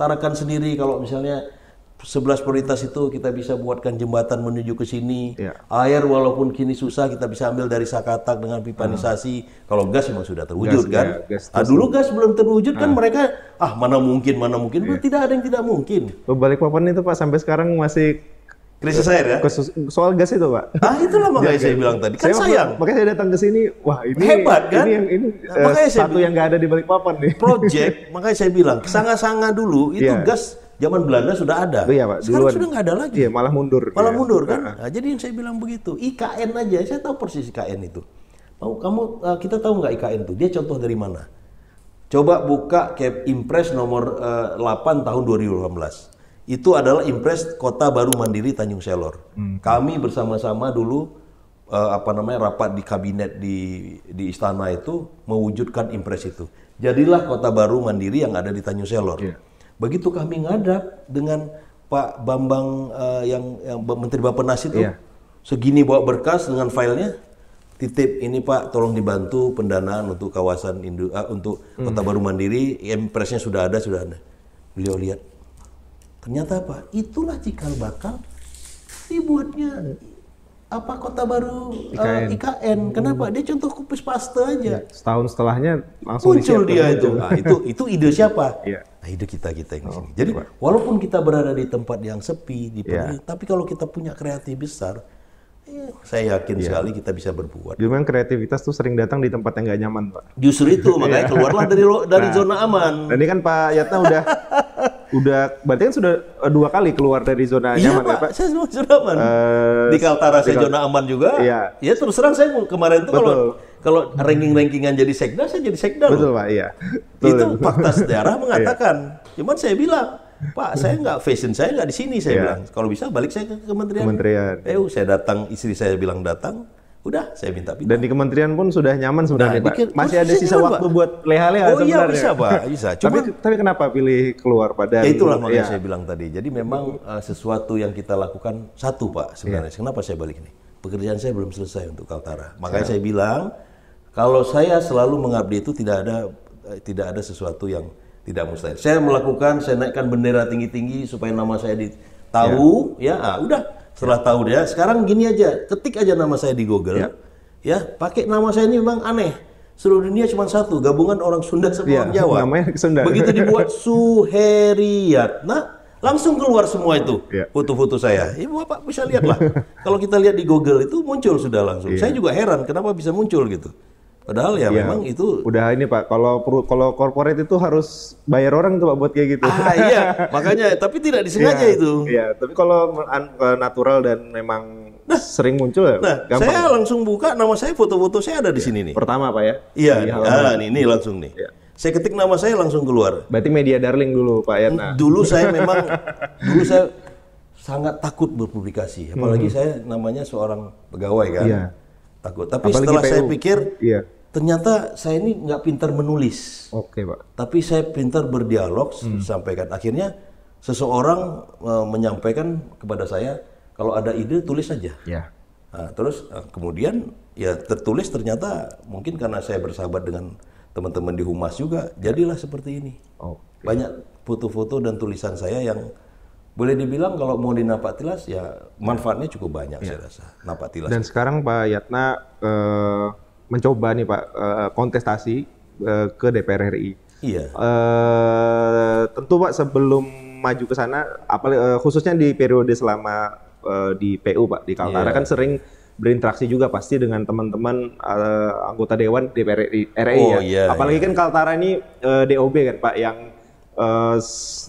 S2: tarakan sendiri kalau misalnya sebelas prioritas itu kita bisa buatkan jembatan menuju ke sini. Ya. Air walaupun kini susah kita bisa ambil dari Sakatak dengan pipanisasi. Hmm. Kalau gas memang sudah terwujud gas, ya, kan. Ya, gas ah, dulu
S1: gas belum terwujud hmm. kan ah. mereka ah mana mungkin mana mungkin ya. tidak ada yang tidak mungkin. Balik papan itu Pak sampai sekarang masih Krisis air ya? Khusus, soal gas itu pak. Ah itulah makanya saya bilang tadi. Kan saya sayang. Makanya saya datang ke sini. Wah ini hebat kan? Ini yang ini makanya uh, saya eh, satu yang
S2: nggak ada di balik papan nih. Project makanya saya bilang sangat sanga dulu itu yeah. gas zaman Belanda sudah ada. Oh, iya pak. Sekarang duluan, sudah nggak ada lagi. Iya malah mundur. Malah ya. mundur kan? Nah, jadi yang saya bilang begitu. IKN aja saya tahu persis IKN itu. Mau kamu eh, kita tahu nggak IKN itu? Dia contoh dari mana? Coba buka Cap Impress nomor uh, eh, 8 tahun 2018 itu adalah impres kota baru mandiri Tanjung Selor. Hmm. Kami bersama-sama dulu uh, apa namanya rapat di kabinet di di istana itu mewujudkan impres itu. Jadilah kota baru mandiri yang ada di Tanjung Selor. Yeah. Begitu kami ngadap dengan Pak Bambang uh, yang, yang Menteri Nas itu yeah. segini bawa berkas dengan filenya titip ini Pak tolong dibantu pendanaan untuk kawasan induk uh, eh, untuk hmm. Kota Baru Mandiri impresnya sudah ada sudah ada. Beliau lihat Ternyata apa? Itulah cikal bakal dibuatnya apa kota baru IKN. Uh, eh, IKN. Kenapa? Dia contoh kupis pasta aja. Ya,
S1: setahun setelahnya langsung muncul dia itu. Nah, itu
S2: itu ide siapa? Ya. Nah, ide kita kita ini oh, Jadi Jadi walaupun kita berada di tempat yang sepi, di ya. tapi kalau kita punya kreatif besar, eh, saya yakin yeah. sekali kita bisa berbuat.
S1: Memang kreativitas tuh sering datang di tempat yang nggak nyaman, Pak. Justru itu iya. makanya keluarlah dari dari nah, zona aman. Dan ini kan Pak Yatna udah udah berarti kan sudah eh, dua kali keluar dari zona iya, nyaman ya,
S2: Pak, ya Saya zona, zona
S1: aman. Uh, di Kaltara saya zona aman juga. Iya.
S2: Ya terus terang saya kemarin itu kalau kalau ranking-rankingan jadi sekda saya jadi sekda Betul loh. Pak, iya. Betul. Itu fakta sejarah iya. mengatakan. iya. Cuman saya bilang, Pak, saya nggak fashion saya nggak di sini saya yeah. bilang. Kalau bisa balik saya ke kementerian. Kementerian. Eh, saya datang, istri saya bilang
S1: datang Udah, saya minta pindah. Dan di kementerian pun sudah nyaman sebenarnya, nah, Pak. Masih ada sisa nyaman, waktu pak. buat leha-leha oh, iya, sebenarnya. Oh iya, bisa, Pak. Bisa. Cuma, tapi, tapi kenapa pilih keluar pada... Ya itulah makanya ya. saya bilang tadi.
S2: Jadi memang uh, sesuatu yang kita lakukan, satu, Pak, sebenarnya. Ya. Kenapa saya balik ini? Pekerjaan saya belum selesai untuk Kaltara. Makanya ya. saya bilang, kalau saya selalu mengabdi itu tidak ada eh, tidak ada sesuatu yang tidak mustahil. Saya melakukan, saya naikkan bendera tinggi-tinggi supaya nama saya ditahu, iya. ya, ya udah setelah ya. tahu dia sekarang gini aja ketik aja nama saya di Google ya, ya pakai nama saya ini memang aneh seluruh dunia cuma satu gabungan orang Sunda sama ya, orang Jawa namanya Sunda begitu dibuat Suheriat, nah, langsung keluar semua itu ya. foto-foto saya ibu ya, bapak bisa lah? kalau kita lihat di Google itu muncul sudah langsung iya. saya juga heran kenapa bisa muncul gitu Padahal ya, ya memang itu
S1: udah ini Pak, kalau kalau corporate itu harus bayar orang tuh Pak buat kayak gitu. Ah iya, makanya tapi tidak disengaja ya, itu. Iya, tapi kalau natural dan memang nah, sering muncul ya. Nah,
S2: gampang. saya langsung buka nama saya foto-foto saya ada di ya. sini nih. Pertama Pak ya. Iya, iya. ah, ini, ini langsung nih. Ya. Saya ketik nama saya langsung keluar. Berarti media darling dulu Pak ya nah. Dulu saya memang dulu saya sangat takut berpublikasi, apalagi hmm. saya namanya seorang pegawai kan. Iya. Takut. Tapi apalagi setelah PU. saya pikir iya ternyata saya ini nggak pintar menulis. Oke, Pak. Tapi saya pintar berdialog, hmm. sampaikan. Akhirnya seseorang uh, menyampaikan kepada saya kalau ada ide tulis saja. Ya. Nah, terus e, kemudian ya tertulis ternyata mungkin karena saya bersahabat dengan teman-teman di humas juga jadilah seperti ini. Oh, Banyak foto-foto dan tulisan saya yang boleh dibilang kalau mau di tilas ya manfaatnya cukup banyak ya. saya rasa Tilas. Dan
S1: sekarang Pak Yatna e, mencoba nih Pak eh, kontestasi eh, ke DPR RI. Iya. Eh, tentu Pak sebelum maju ke sana apalagi khususnya di periode selama di PU Pak di Kaltara iya. kan sering berinteraksi juga pasti dengan teman-teman anggota dewan DPR RI oh, ya. Iya, Apalagi iya. kan Kaltara ini DOB kan Pak yang Eh,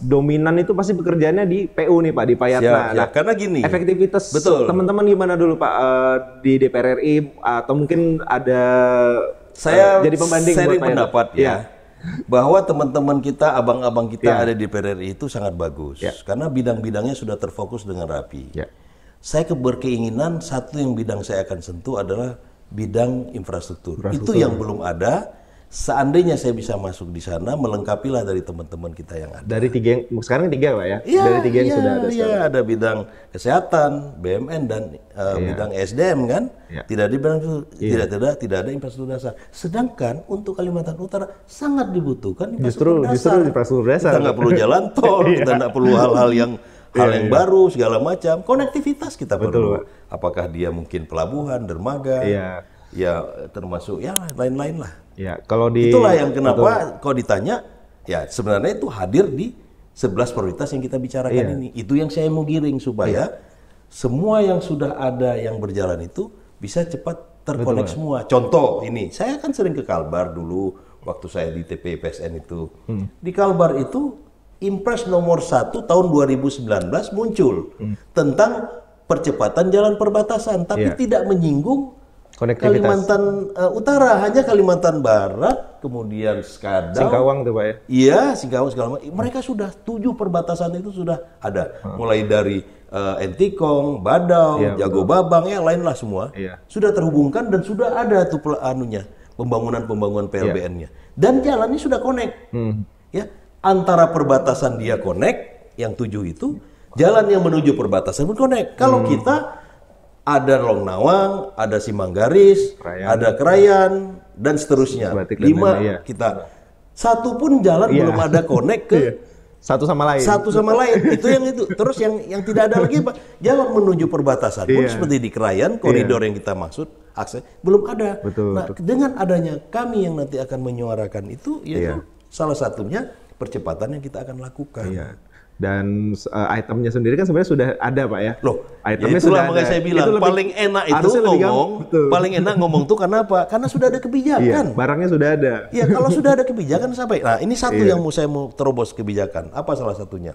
S1: dominan itu pasti pekerjaannya di PU nih Pak di Payatna. Ya, karena gini. Efektivitas betul. teman-teman gimana dulu Pak uh, di DPR RI atau mungkin ada eh, saya uh, jadi pembanding saya buat pendapat ya. ya.
S2: Bahwa teman-teman kita, abang-abang kita ya. ada di DPR RI itu sangat bagus ya. karena bidang-bidangnya sudah terfokus dengan rapi. Ya. Saya keberkeinginan satu yang bidang saya akan sentuh adalah bidang infrastruktur. infrastruktur. Itu yang belum ada seandainya saya bisa masuk di sana, melengkapi lah dari teman-teman kita yang ada.
S1: Dari tiga yang sekarang tiga pak
S2: ya? ya dari tiga ya, yang iya, sudah ada. Iya, ada bidang kesehatan, BMN dan uh, ya. bidang SDM kan. Ya. Tidak di bidang ya. tidak tidak tidak ada infrastruktur dasar. Sedangkan untuk Kalimantan Utara sangat dibutuhkan infrastruktur justru, dasar. Justru infrastruktur dasar. Kita nggak perlu jalan tol, iya. kita nggak perlu hal-hal yang iya, hal yang ya, baru segala macam. Konektivitas kita Betul, perlu. Pak. Apakah dia mungkin pelabuhan, dermaga? Iya. Ya termasuk ya lain-lain lah. Ya, kalau di Itulah yang kenapa betul. kalau ditanya ya sebenarnya itu hadir di sebelas prioritas yang kita bicarakan iya. ini. Itu yang saya mau giring supaya iya. semua yang sudah ada yang berjalan itu bisa cepat terkonek semua. Contoh ini, saya kan sering ke Kalbar dulu waktu saya di TPI itu. Hmm. Di Kalbar itu Impres nomor satu tahun 2019 muncul hmm. tentang percepatan jalan perbatasan tapi iya. tidak menyinggung konektivitas. Kalimantan uh, Utara hanya Kalimantan Barat, kemudian Skadang, Singkawang tuh pak ya? Iya, Singkawang segala macam. Mereka sudah tujuh perbatasan itu sudah ada, hmm. mulai dari uh, Entikong, Badau, ya, Jago Babang, ya lainlah semua. Ya. Sudah terhubungkan dan sudah ada tuh anunya pembangunan-pembangunan iya. PLBN-nya dan jalannya sudah connect. Hmm. Ya, antara perbatasan dia connect yang tujuh itu, jalan yang menuju perbatasan pun connect. Kalau hmm. kita ada Long Nawang, ada Simanggaris, Krayan. ada Krayan dan seterusnya. Lima iya. kita. Satu pun jalan iya. belum ada connect ke iya. satu sama lain. Satu sama lain. itu yang itu. Terus yang yang tidak ada lagi Pak, jalan menuju perbatasan pun seperti di Krayan, koridor yang kita maksud akses belum ada. Betul, nah, dengan adanya kami yang nanti akan menyuarakan itu
S1: yaitu salah satunya percepatan yang kita akan lakukan dan uh, itemnya sendiri kan sebenarnya sudah ada pak ya. Loh, itemnya ya sudah makanya ada. saya bilang itu lebih, paling enak itu ngomong, paling enak ngomong tuh karena apa? Karena sudah ada kebijakan. Iya, barangnya sudah ada. Iya,
S2: kalau sudah ada kebijakan sampai. Nah, ini satu iya. yang mau saya mau terobos kebijakan. Apa salah satunya?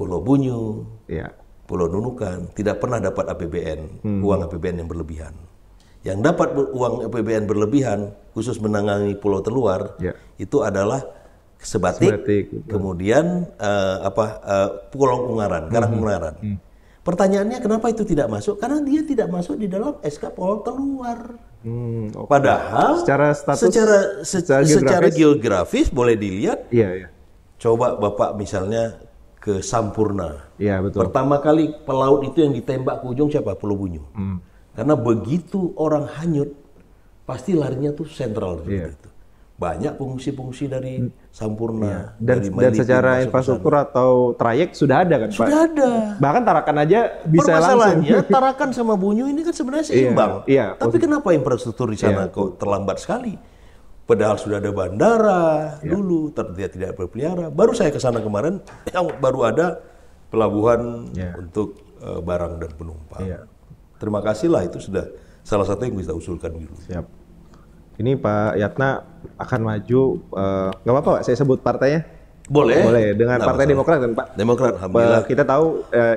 S2: Pulau Bunyu, iya. Pulau Nunukan tidak pernah dapat APBN, hmm. uang APBN yang berlebihan. Yang dapat uang APBN berlebihan khusus menangani pulau terluar iya. itu adalah sebatik, sebatik kemudian uh, apa uh, pulau Ungaran, Karang hmm. Ungaran. Hmm. Pertanyaannya kenapa itu tidak masuk? Karena dia tidak masuk di dalam SK Pol Terluar. Hmm,
S1: okay. Padahal secara status, secara se secara, geografis, secara geografis
S2: boleh dilihat. Iya, iya. Coba bapak misalnya ke Sampurna. Iya betul. Pertama kali pelaut itu yang ditembak ke ujung siapa? Pulau Bunyu. Hmm. Karena begitu orang hanyut, pasti larinya tuh sentral yeah.
S1: Banyak fungsi-fungsi dari hmm. Sempurna Iya. Dan, dan secara infrastruktur sana. atau trayek sudah ada kan sudah Pak? ada. Bahkan Tarakan aja bisa langsung.
S2: Tarakan sama Bunyu ini kan
S1: sebenarnya iya, seimbang. Iya,
S2: iya, Tapi positif. kenapa infrastruktur di sana iya. kok terlambat sekali? Padahal sudah ada bandara iya. dulu, tidak tidak berpelihara. Baru saya ke sana kemarin, yang baru ada pelabuhan iya. untuk uh, barang dan penumpang. iya. Terima kasihlah itu sudah salah satu yang bisa usulkan dulu. Siap
S1: ini Pak Yatna akan maju eh, nggak uh, apa-apa Pak saya sebut partainya boleh boleh dengan nah, Partai Demokrat kan Pak Demokrat eh, alhamdulillah kita tahu eh,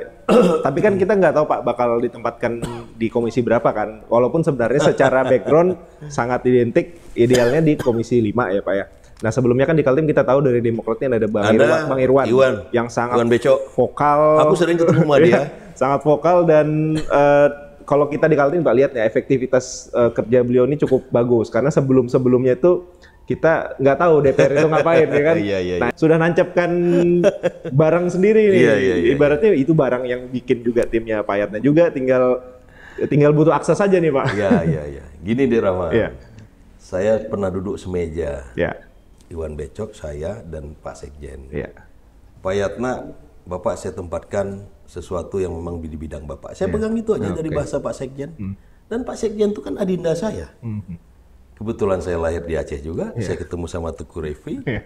S1: tapi kan kita nggak tahu Pak bakal ditempatkan di komisi berapa kan walaupun sebenarnya secara background sangat identik idealnya di komisi 5 ya Pak ya Nah sebelumnya kan di Kaltim kita tahu dari Demokratnya ada Bang Irwan, Bang Irwan, Iwan yang sangat Iwan vokal. Aku sering ketemu sama dia. Iya, sangat vokal dan uh, kalau kita di Kaltim Pak lihat ya efektivitas uh, kerja beliau ini cukup bagus karena sebelum-sebelumnya itu kita nggak tahu DPR itu ngapain ya kan. Iya, iya, iya. Nah, sudah nancapkan barang sendiri nih. Iya, iya, iya, iya, Ibaratnya itu barang yang bikin juga timnya Payatnya juga tinggal tinggal butuh akses saja nih, Pak. Iya, iya, iya.
S2: Gini deh Rama. Iya. Saya pernah duduk semeja. Iya. Iwan Becok, saya dan Pak Sekjen. Iya. Payatna, Bapak saya tempatkan sesuatu yang memang di bidang Bapak. Saya yeah. pegang itu aja okay. dari bahasa Pak Sekjen. Mm. Dan Pak Sekjen itu kan adinda saya. Mm Kebetulan saya lahir di Aceh juga, yeah. saya ketemu sama Tuku Revi. Yeah.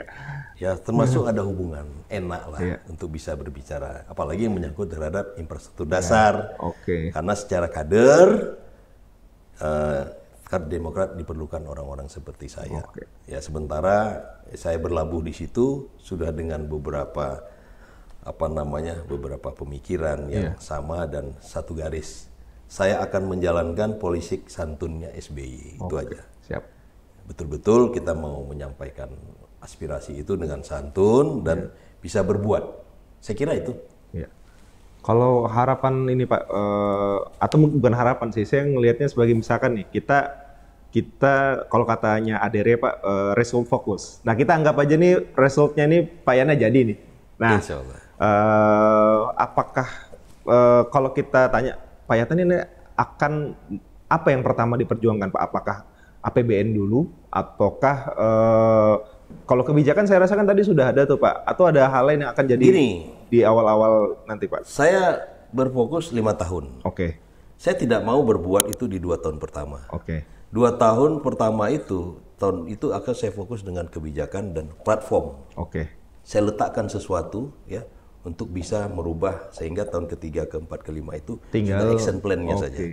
S2: Ya termasuk yeah. ada hubungan enak lah yeah. untuk bisa berbicara. Apalagi yang menyangkut terhadap infrastruktur yeah. dasar. Iya. Okay. Karena secara kader, uh, eh, kader Demokrat diperlukan orang-orang seperti saya. Okay. Ya sementara saya berlabuh di situ sudah dengan beberapa apa namanya beberapa pemikiran yang yeah. sama dan satu garis. Saya akan menjalankan politik santunnya SBY okay. itu aja. Siap. Betul-betul kita mau menyampaikan aspirasi itu dengan santun dan yeah. bisa berbuat. Saya kira itu.
S1: Yeah. Kalau harapan ini Pak uh, atau bukan harapan sih, saya melihatnya sebagai misalkan nih kita kita kalau katanya ADR Pak uh, eh, result fokus. Nah kita anggap aja nih resultnya nih Pak Yana jadi nih. Nah, Insya Allah uh, apakah uh, kalau kita tanya Pak Yatan ini akan apa yang pertama diperjuangkan Pak? Apakah APBN dulu ataukah uh, kalau kebijakan saya rasakan tadi sudah ada tuh Pak atau ada hal lain yang akan jadi Gini, di awal-awal nanti Pak? Saya berfokus lima tahun. Oke. Okay. Saya tidak mau berbuat
S2: itu di dua tahun pertama. Oke. Okay. Dua tahun pertama itu tahun itu akan saya fokus dengan kebijakan dan platform. Oke. Okay. Saya letakkan sesuatu ya untuk bisa merubah sehingga tahun ketiga, keempat, kelima itu tinggal action plan-nya okay. saja.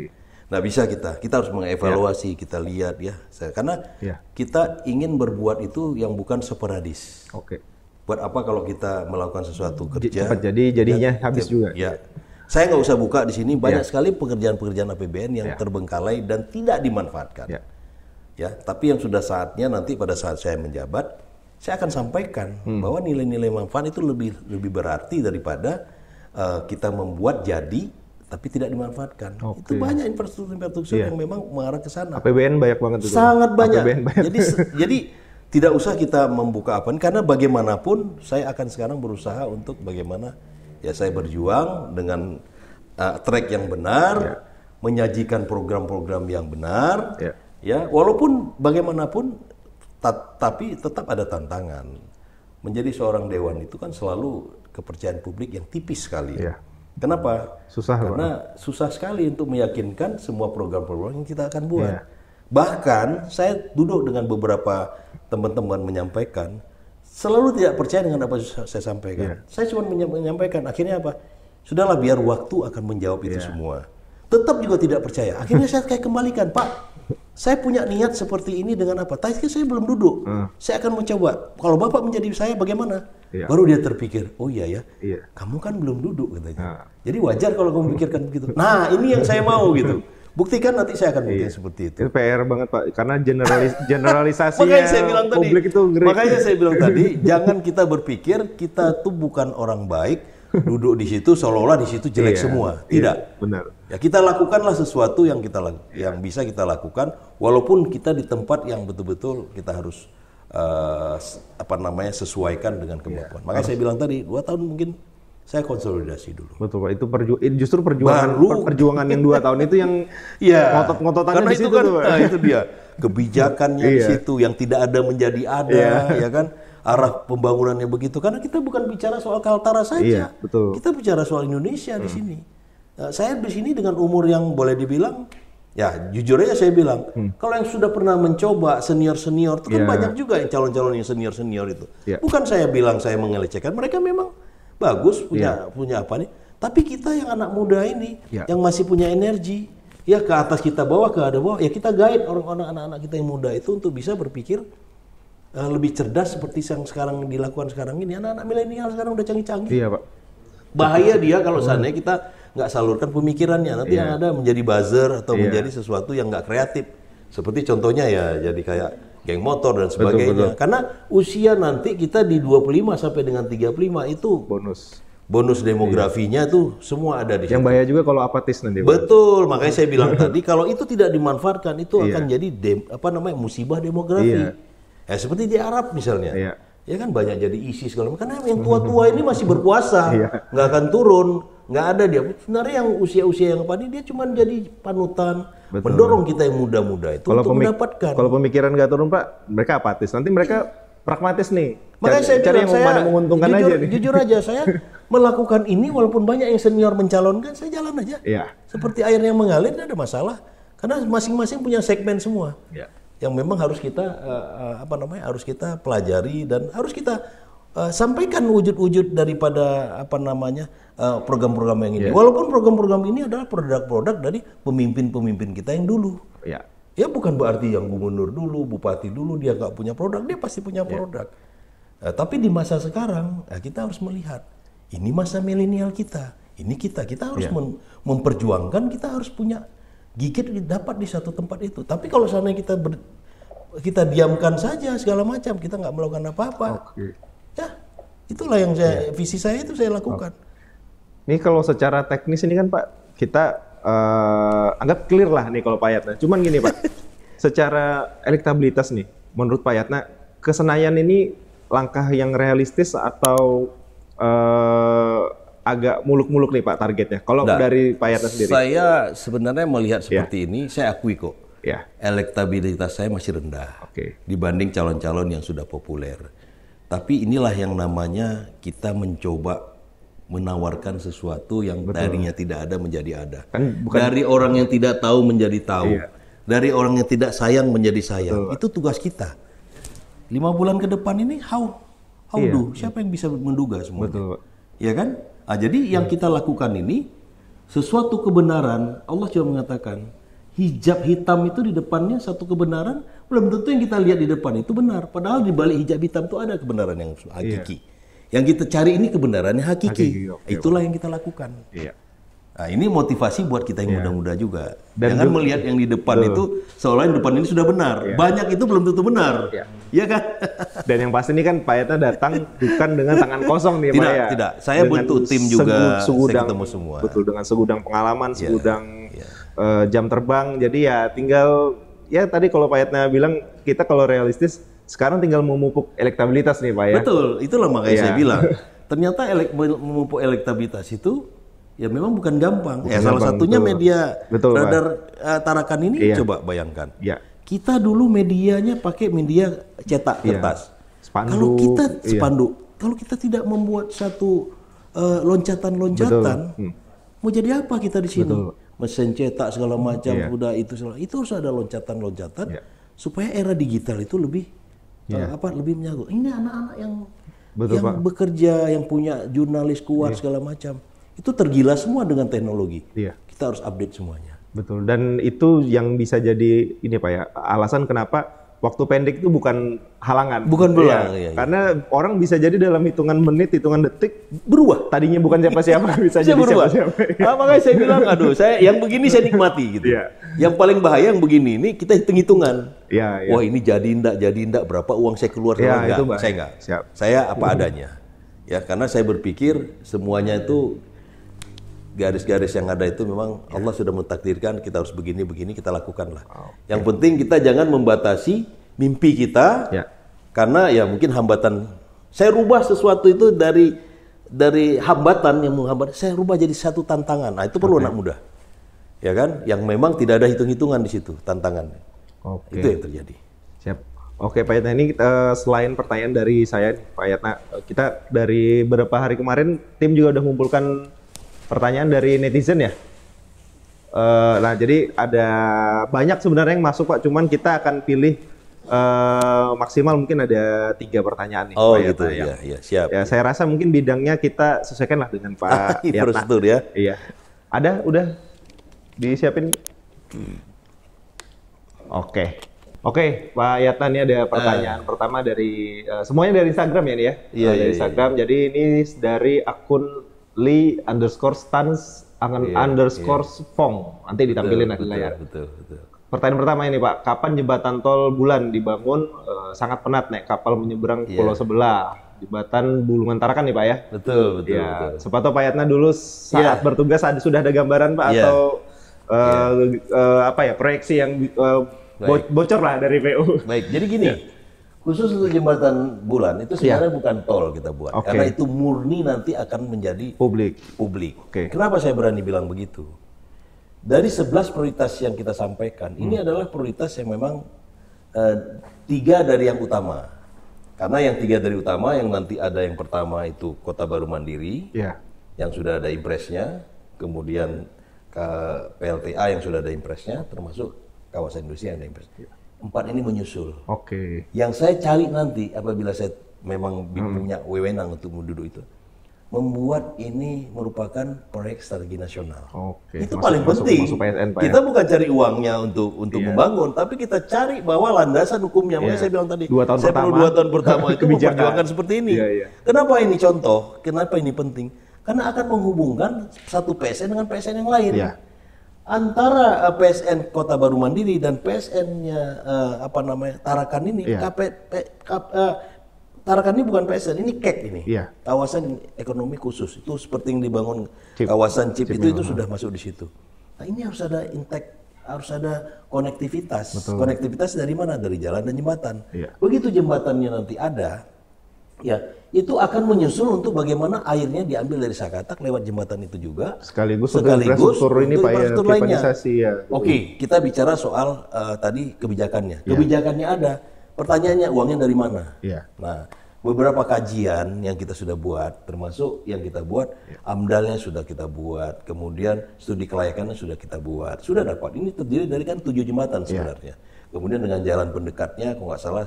S2: Nah bisa kita, kita harus mengevaluasi, ya. kita lihat ya, karena ya. kita ingin berbuat itu yang bukan separatis. Oke. Okay. Buat apa kalau kita melakukan sesuatu kerja? Cepat jadi jadinya
S1: ya, habis ya, juga. Ya.
S2: Saya nggak usah buka di sini banyak ya. sekali pekerjaan-pekerjaan APBN yang ya. terbengkalai dan tidak dimanfaatkan. Ya. Ya, tapi yang sudah saatnya nanti pada saat saya menjabat, saya akan sampaikan hmm. bahwa nilai-nilai manfaat itu lebih lebih berarti daripada uh, kita membuat jadi tapi tidak dimanfaatkan. Okay. Itu banyak infrastruktur-infrastruktur yeah. yang memang mengarah ke sana. APBN banyak banget itu. Sangat banyak. APBN banyak. Jadi jadi tidak usah kita membuka apa karena bagaimanapun saya akan sekarang berusaha untuk bagaimana ya saya berjuang dengan uh, track yang benar, yeah. menyajikan program-program yang benar. Yeah. Ya, walaupun bagaimanapun tapi tetap ada tantangan. Menjadi seorang dewan itu kan selalu kepercayaan publik yang tipis sekali. Ya. Kenapa? Susah. Karena Pak. susah sekali untuk meyakinkan semua program-program yang kita akan buat. Ya. Bahkan saya duduk dengan beberapa teman-teman menyampaikan, selalu tidak percaya dengan apa saya sampaikan. Ya. Saya cuma menyampaikan. Akhirnya apa? Sudahlah biar waktu akan menjawab itu ya. semua. Tetap juga tidak percaya. Akhirnya saya kayak kembalikan, Pak saya punya niat seperti ini dengan apa? Tapi kan saya belum duduk. Hmm. Saya akan mencoba. Kalau bapak menjadi saya bagaimana? Iya. Baru dia terpikir, oh iya ya, iya. kamu kan belum duduk katanya. Nah. Jadi wajar kalau kamu pikirkan begitu. Nah ini yang saya mau gitu.
S1: Buktikan nanti saya akan buktikan iya. seperti itu. Itu PR banget pak, karena generalis generalisasi makanya saya bilang tadi,
S2: itu ngeri. Makanya saya bilang tadi, jangan kita berpikir kita tuh bukan orang baik, duduk di situ seolah-olah di situ jelek iya, semua. Iya, tidak. Iya, benar. Ya kita lakukanlah sesuatu yang kita yang bisa kita lakukan walaupun kita di tempat yang betul-betul kita harus uh, apa namanya sesuaikan dengan iya, kemampuan. Iya, Makanya saya bilang tadi dua tahun mungkin saya
S1: konsolidasi dulu. Betul pak, itu perju eh, justru perjuangan Baru. perjuangan yang dua tahun itu yang ya. ngotot-ngototannya di situ itu kan, tuh, pak. Nah, itu dia kebijakannya di iya. situ
S2: yang tidak ada menjadi ada, ya kan arah pembangunannya begitu karena kita bukan bicara soal Kaltara saja. Iya, betul. Kita bicara soal Indonesia hmm. di sini. Eh, saya di sini dengan umur yang boleh dibilang ya jujur aja saya bilang hmm. kalau yang sudah pernah mencoba senior senior itu kan yeah. banyak juga yang calon-calon yang senior senior itu. Yeah. Bukan saya bilang saya mengelecehkan mereka memang bagus punya yeah. punya apa nih. Tapi kita yang anak muda ini yeah. yang masih punya energi ya ke atas kita bawah ke ada bawah ya kita guide orang-orang anak-anak kita yang muda itu untuk bisa berpikir Eh, lebih cerdas seperti yang sekarang dilakukan sekarang ini anak-anak milenial sekarang udah canggih-canggih. Iya pak.
S1: Bahaya dia kalau oh. seandainya
S2: kita nggak salurkan pemikirannya nanti yeah. yang ada menjadi buzzer atau yeah. menjadi sesuatu yang nggak kreatif. Seperti contohnya ya jadi kayak geng motor dan sebagainya. Betul, betul. Karena usia nanti kita di 25 sampai dengan 35 itu bonus bonus iya. demografinya iya. tuh semua ada di Yang bahaya juga kalau apatis nanti. Betul, makanya saya bilang tadi kalau itu tidak dimanfaatkan itu iya. akan jadi dem, apa namanya musibah demografi. Iya. Ya, seperti di Arab misalnya. Iya. Ya kan banyak jadi ISIS segala macam. Karena yang tua-tua ini masih berkuasa, iya. nggak akan turun, nggak ada dia. Sebenarnya yang usia-usia yang tadi dia cuma jadi panutan, Betul. mendorong
S1: kita yang muda-muda itu kalau untuk mendapatkan. Kalau pemikiran nggak turun Pak, mereka apatis. Nanti mereka iya. pragmatis nih. Makanya saya cari bilang, yang saya, menguntungkan jujur, aja nih. Jujur aja saya melakukan
S2: ini walaupun banyak yang senior mencalonkan, saya jalan aja. Ya. Seperti air yang mengalir tidak ada masalah. Karena masing-masing punya segmen semua. Ya yang memang harus kita uh, apa namanya harus kita pelajari dan harus kita uh, sampaikan wujud-wujud daripada apa namanya program-program uh, yang ini. Yeah. Walaupun program-program ini adalah produk-produk dari pemimpin-pemimpin kita yang dulu. Yeah. Ya bukan berarti yang gubernur dulu, bupati dulu dia nggak punya produk, dia pasti punya iya. produk. Yeah. Uh, tapi di masa sekarang uh, kita harus melihat ini masa milenial kita, ini kita kita harus yeah. mem memperjuangkan, kita harus punya gigit dapat di satu tempat itu. Tapi kalau sana kita ber, kita diamkan saja segala macam, kita nggak melakukan apa-apa.
S1: Okay. Ya,
S2: itulah yang saya yeah. visi saya itu saya lakukan.
S1: Okay. Ini kalau secara teknis ini kan Pak, kita uh, anggap clear lah nih kalau Pak Yatna. Cuman gini Pak, secara elektabilitas nih, menurut Pak Yatna, kesenayan ini langkah yang realistis atau uh, agak muluk-muluk nih Pak targetnya. Kalau nah, dari Pak Yata sendiri. Saya
S2: sebenarnya melihat ya. seperti ya. ini, saya akui kok. Ya. Elektabilitas saya masih rendah okay. dibanding calon-calon yang sudah populer. Tapi inilah yang namanya kita mencoba menawarkan sesuatu yang Betul. darinya tidak ada menjadi ada. Kan bukan... Dari orang yang tidak tahu menjadi tahu. Iya. Dari orang yang tidak sayang menjadi sayang. Betul. Itu tugas kita. Lima bulan ke depan ini how how iya. do? Siapa yang bisa menduga semua? Betul, Ya kan? Nah, jadi ya. yang kita lakukan ini sesuatu kebenaran Allah cuma mengatakan hijab hitam itu di depannya satu kebenaran belum tentu yang kita lihat di depan itu benar. Padahal di balik hijab hitam itu ada kebenaran yang iya. hakiki. Yeah. Yang kita cari ini kebenarannya hakiki. hakiki okay, Itulah okay. yang kita lakukan. Yeah. Nah, ini motivasi buat kita yang iya. muda-muda yeah. juga. Dan Jangan dulu, melihat yang
S1: di depan dulu. itu seolah yang depan ini sudah benar. Yeah. Banyak itu belum tentu benar. Iya. iya kan? Dan yang pasti ini kan Pak Yatna datang bukan dengan tangan kosong nih tidak, Pak ya. Tidak, Saya dengan butuh tim juga. Segudang, saya ketemu semua. Betul dengan segudang pengalaman, iya, segudang uh, jam terbang. Jadi ya tinggal ya tadi kalau Pak Yatna bilang kita kalau realistis sekarang tinggal memupuk elektabilitas nih Pak ya. Betul, itulah makanya saya bilang.
S2: Ternyata elek, memupuk elektabilitas itu ya memang bukan gampang. Bukan ya salah satunya betul. media betul, radar uh, Tarakan ini iya. coba bayangkan. Iya. Kita dulu medianya pakai media cetak iya. kertas.
S1: Spanduk, kalau kita spanduk,
S2: iya. kalau kita tidak membuat satu eh, loncatan-loncatan, uh, hmm. mau jadi apa kita di sini? Betul. Mesin cetak segala macam iya. udah itu segala. Itu harus ada loncatan-loncatan iya. supaya era digital itu lebih eh, iya. uh, apa lebih menyagu. Ini anak-anak yang Betul, yang Pak. bekerja, yang punya jurnalis kuat iya. segala macam itu tergila semua dengan teknologi. Iya. Kita harus update semuanya.
S1: Betul. Dan itu yang bisa jadi ini Pak ya, alasan kenapa waktu pendek itu bukan halangan. Bukan belang. Iya. Ya, iya, Karena orang bisa jadi dalam hitungan menit, hitungan detik berubah. Tadinya bukan siapa-siapa bisa saya jadi berubah. siapa-siapa. Nah, makanya saya bilang, aduh, saya yang begini saya
S2: nikmati gitu. Iya. Yang paling bahaya yang begini ini kita hitung-hitungan. Iya, iya. Wah, ini jadi ndak, jadi ndak berapa uang saya keluar ya, Itu saya enggak. Siap. Saya apa adanya. Ya, karena saya berpikir semuanya itu garis-garis yang ada itu memang yeah. Allah sudah mentakdirkan kita harus begini-begini kita lakukanlah. Oh, okay. Yang penting kita jangan membatasi mimpi kita yeah. karena ya mungkin hambatan. Saya rubah sesuatu itu dari dari hambatan yang menghambat. Saya rubah jadi satu tantangan. Nah itu perlu okay. anak muda, ya kan? Yang memang tidak ada hitung-hitungan di situ tantangan. Okay. Itu yang terjadi.
S1: Siap. Oke Pak Yatna, ini uh, selain pertanyaan dari saya Pak Yatna, eh, kita dari beberapa hari kemarin tim juga sudah mengumpulkan pertanyaan dari netizen ya. Uh, nah, jadi ada banyak sebenarnya yang masuk Pak, cuman kita akan pilih uh, maksimal mungkin ada tiga pertanyaan nih. Oh ya, gitu, ya, ya, siap. Ya, saya rasa mungkin bidangnya kita sesuaikanlah dengan Pak ah, Yatna. ya. Iya. Ada, udah disiapin. Hmm. Oke. Oke, Pak Yatna ini ada pertanyaan uh. pertama dari uh, semuanya dari Instagram ya ini ya. Iya, uh, dari yeah, iya, Instagram. Yeah. Jadi ini dari akun Lee underscore stans angan yeah, underscore yeah. Fong. Nanti ditampilkan betul, di layar. Betul, betul. Pertanyaan pertama ini Pak, kapan jembatan tol Bulan dibangun? E, sangat penat naik kapal menyeberang yeah. pulau sebelah. Jembatan Bulungan kan nih Pak ya? Betul, betul. Ya, betul. Sepatu Payatna dulu saat yeah. bertugas ada, sudah ada gambaran Pak yeah. atau e, yeah. Iya. E, eh, apa ya proyeksi yang e, bo bocor lah dari PU. Baik, jadi gini. Yeah Khusus untuk jembatan
S2: bulan itu iya. sebenarnya ya. bukan tol kita buat, okay. karena itu murni nanti akan menjadi publik. Publik. Okay. Kenapa saya berani bilang begitu? Dari 11 prioritas yang kita sampaikan, hmm. ini adalah prioritas yang memang eh, tiga dari yang utama. Karena yang tiga dari utama yang nanti ada yang pertama itu Kota Baru Mandiri, ya. yang sudah ada impresnya, kemudian ke eh, PLTA yang sudah ada impresnya, termasuk kawasan industri yang ada impresnya. Iya empat ini menyusul. Oke. Okay. Yang saya cari nanti apabila saya memang hmm. punya wewenang untuk duduk itu, membuat ini merupakan proyek strategi nasional. Oke. Itu masuk, paling penting. Masuk PSN, Pak, kita ya? bukan cari uangnya untuk untuk yeah. membangun, tapi kita cari bahwa landasan hukumnya. Yeah. Iya. saya bilang tadi, dua tahun saya pertama, perlu dua tahun pertama itu memperjuangkan seperti ini. Yeah, yeah. Kenapa ini contoh? Kenapa ini penting? Karena akan menghubungkan satu PSN dengan PSN yang lain. Yeah antara uh, eh, PSN Kota Baru Mandiri dan PSN-nya uh, eh, apa namanya Tarakan ini yeah. KP, P, KP, uh, eh, Tarakan ini bukan PSN, ini KEK e ini. Yeah. Kawasan ekonomi khusus. Itu seperti yang dibangun chip. kawasan chip, chip itu itu sudah masuk di situ. Nah, ini harus ada intek harus ada konektivitas. Betul. Konektivitas dari mana? Dari jalan dan jembatan. Yeah. Begitu jembatannya nanti ada, Ya, itu akan menyusul untuk bagaimana airnya diambil dari Sakatak lewat jembatan itu juga.
S1: Sekaligus, sekaligus untuk ini Pak ya, ya. Oke,
S2: kita bicara soal uh, tadi kebijakannya. Ya. Kebijakannya ada, pertanyaannya uangnya dari mana? Ya. Nah, beberapa kajian yang kita sudah buat, termasuk yang kita buat, ya. amdalnya sudah kita buat, kemudian studi kelayakannya sudah kita buat, sudah dapat. Ini terdiri dari kan tujuh jembatan ya. sebenarnya. Ya. Kemudian dengan jalan pendekatnya, kalau nggak salah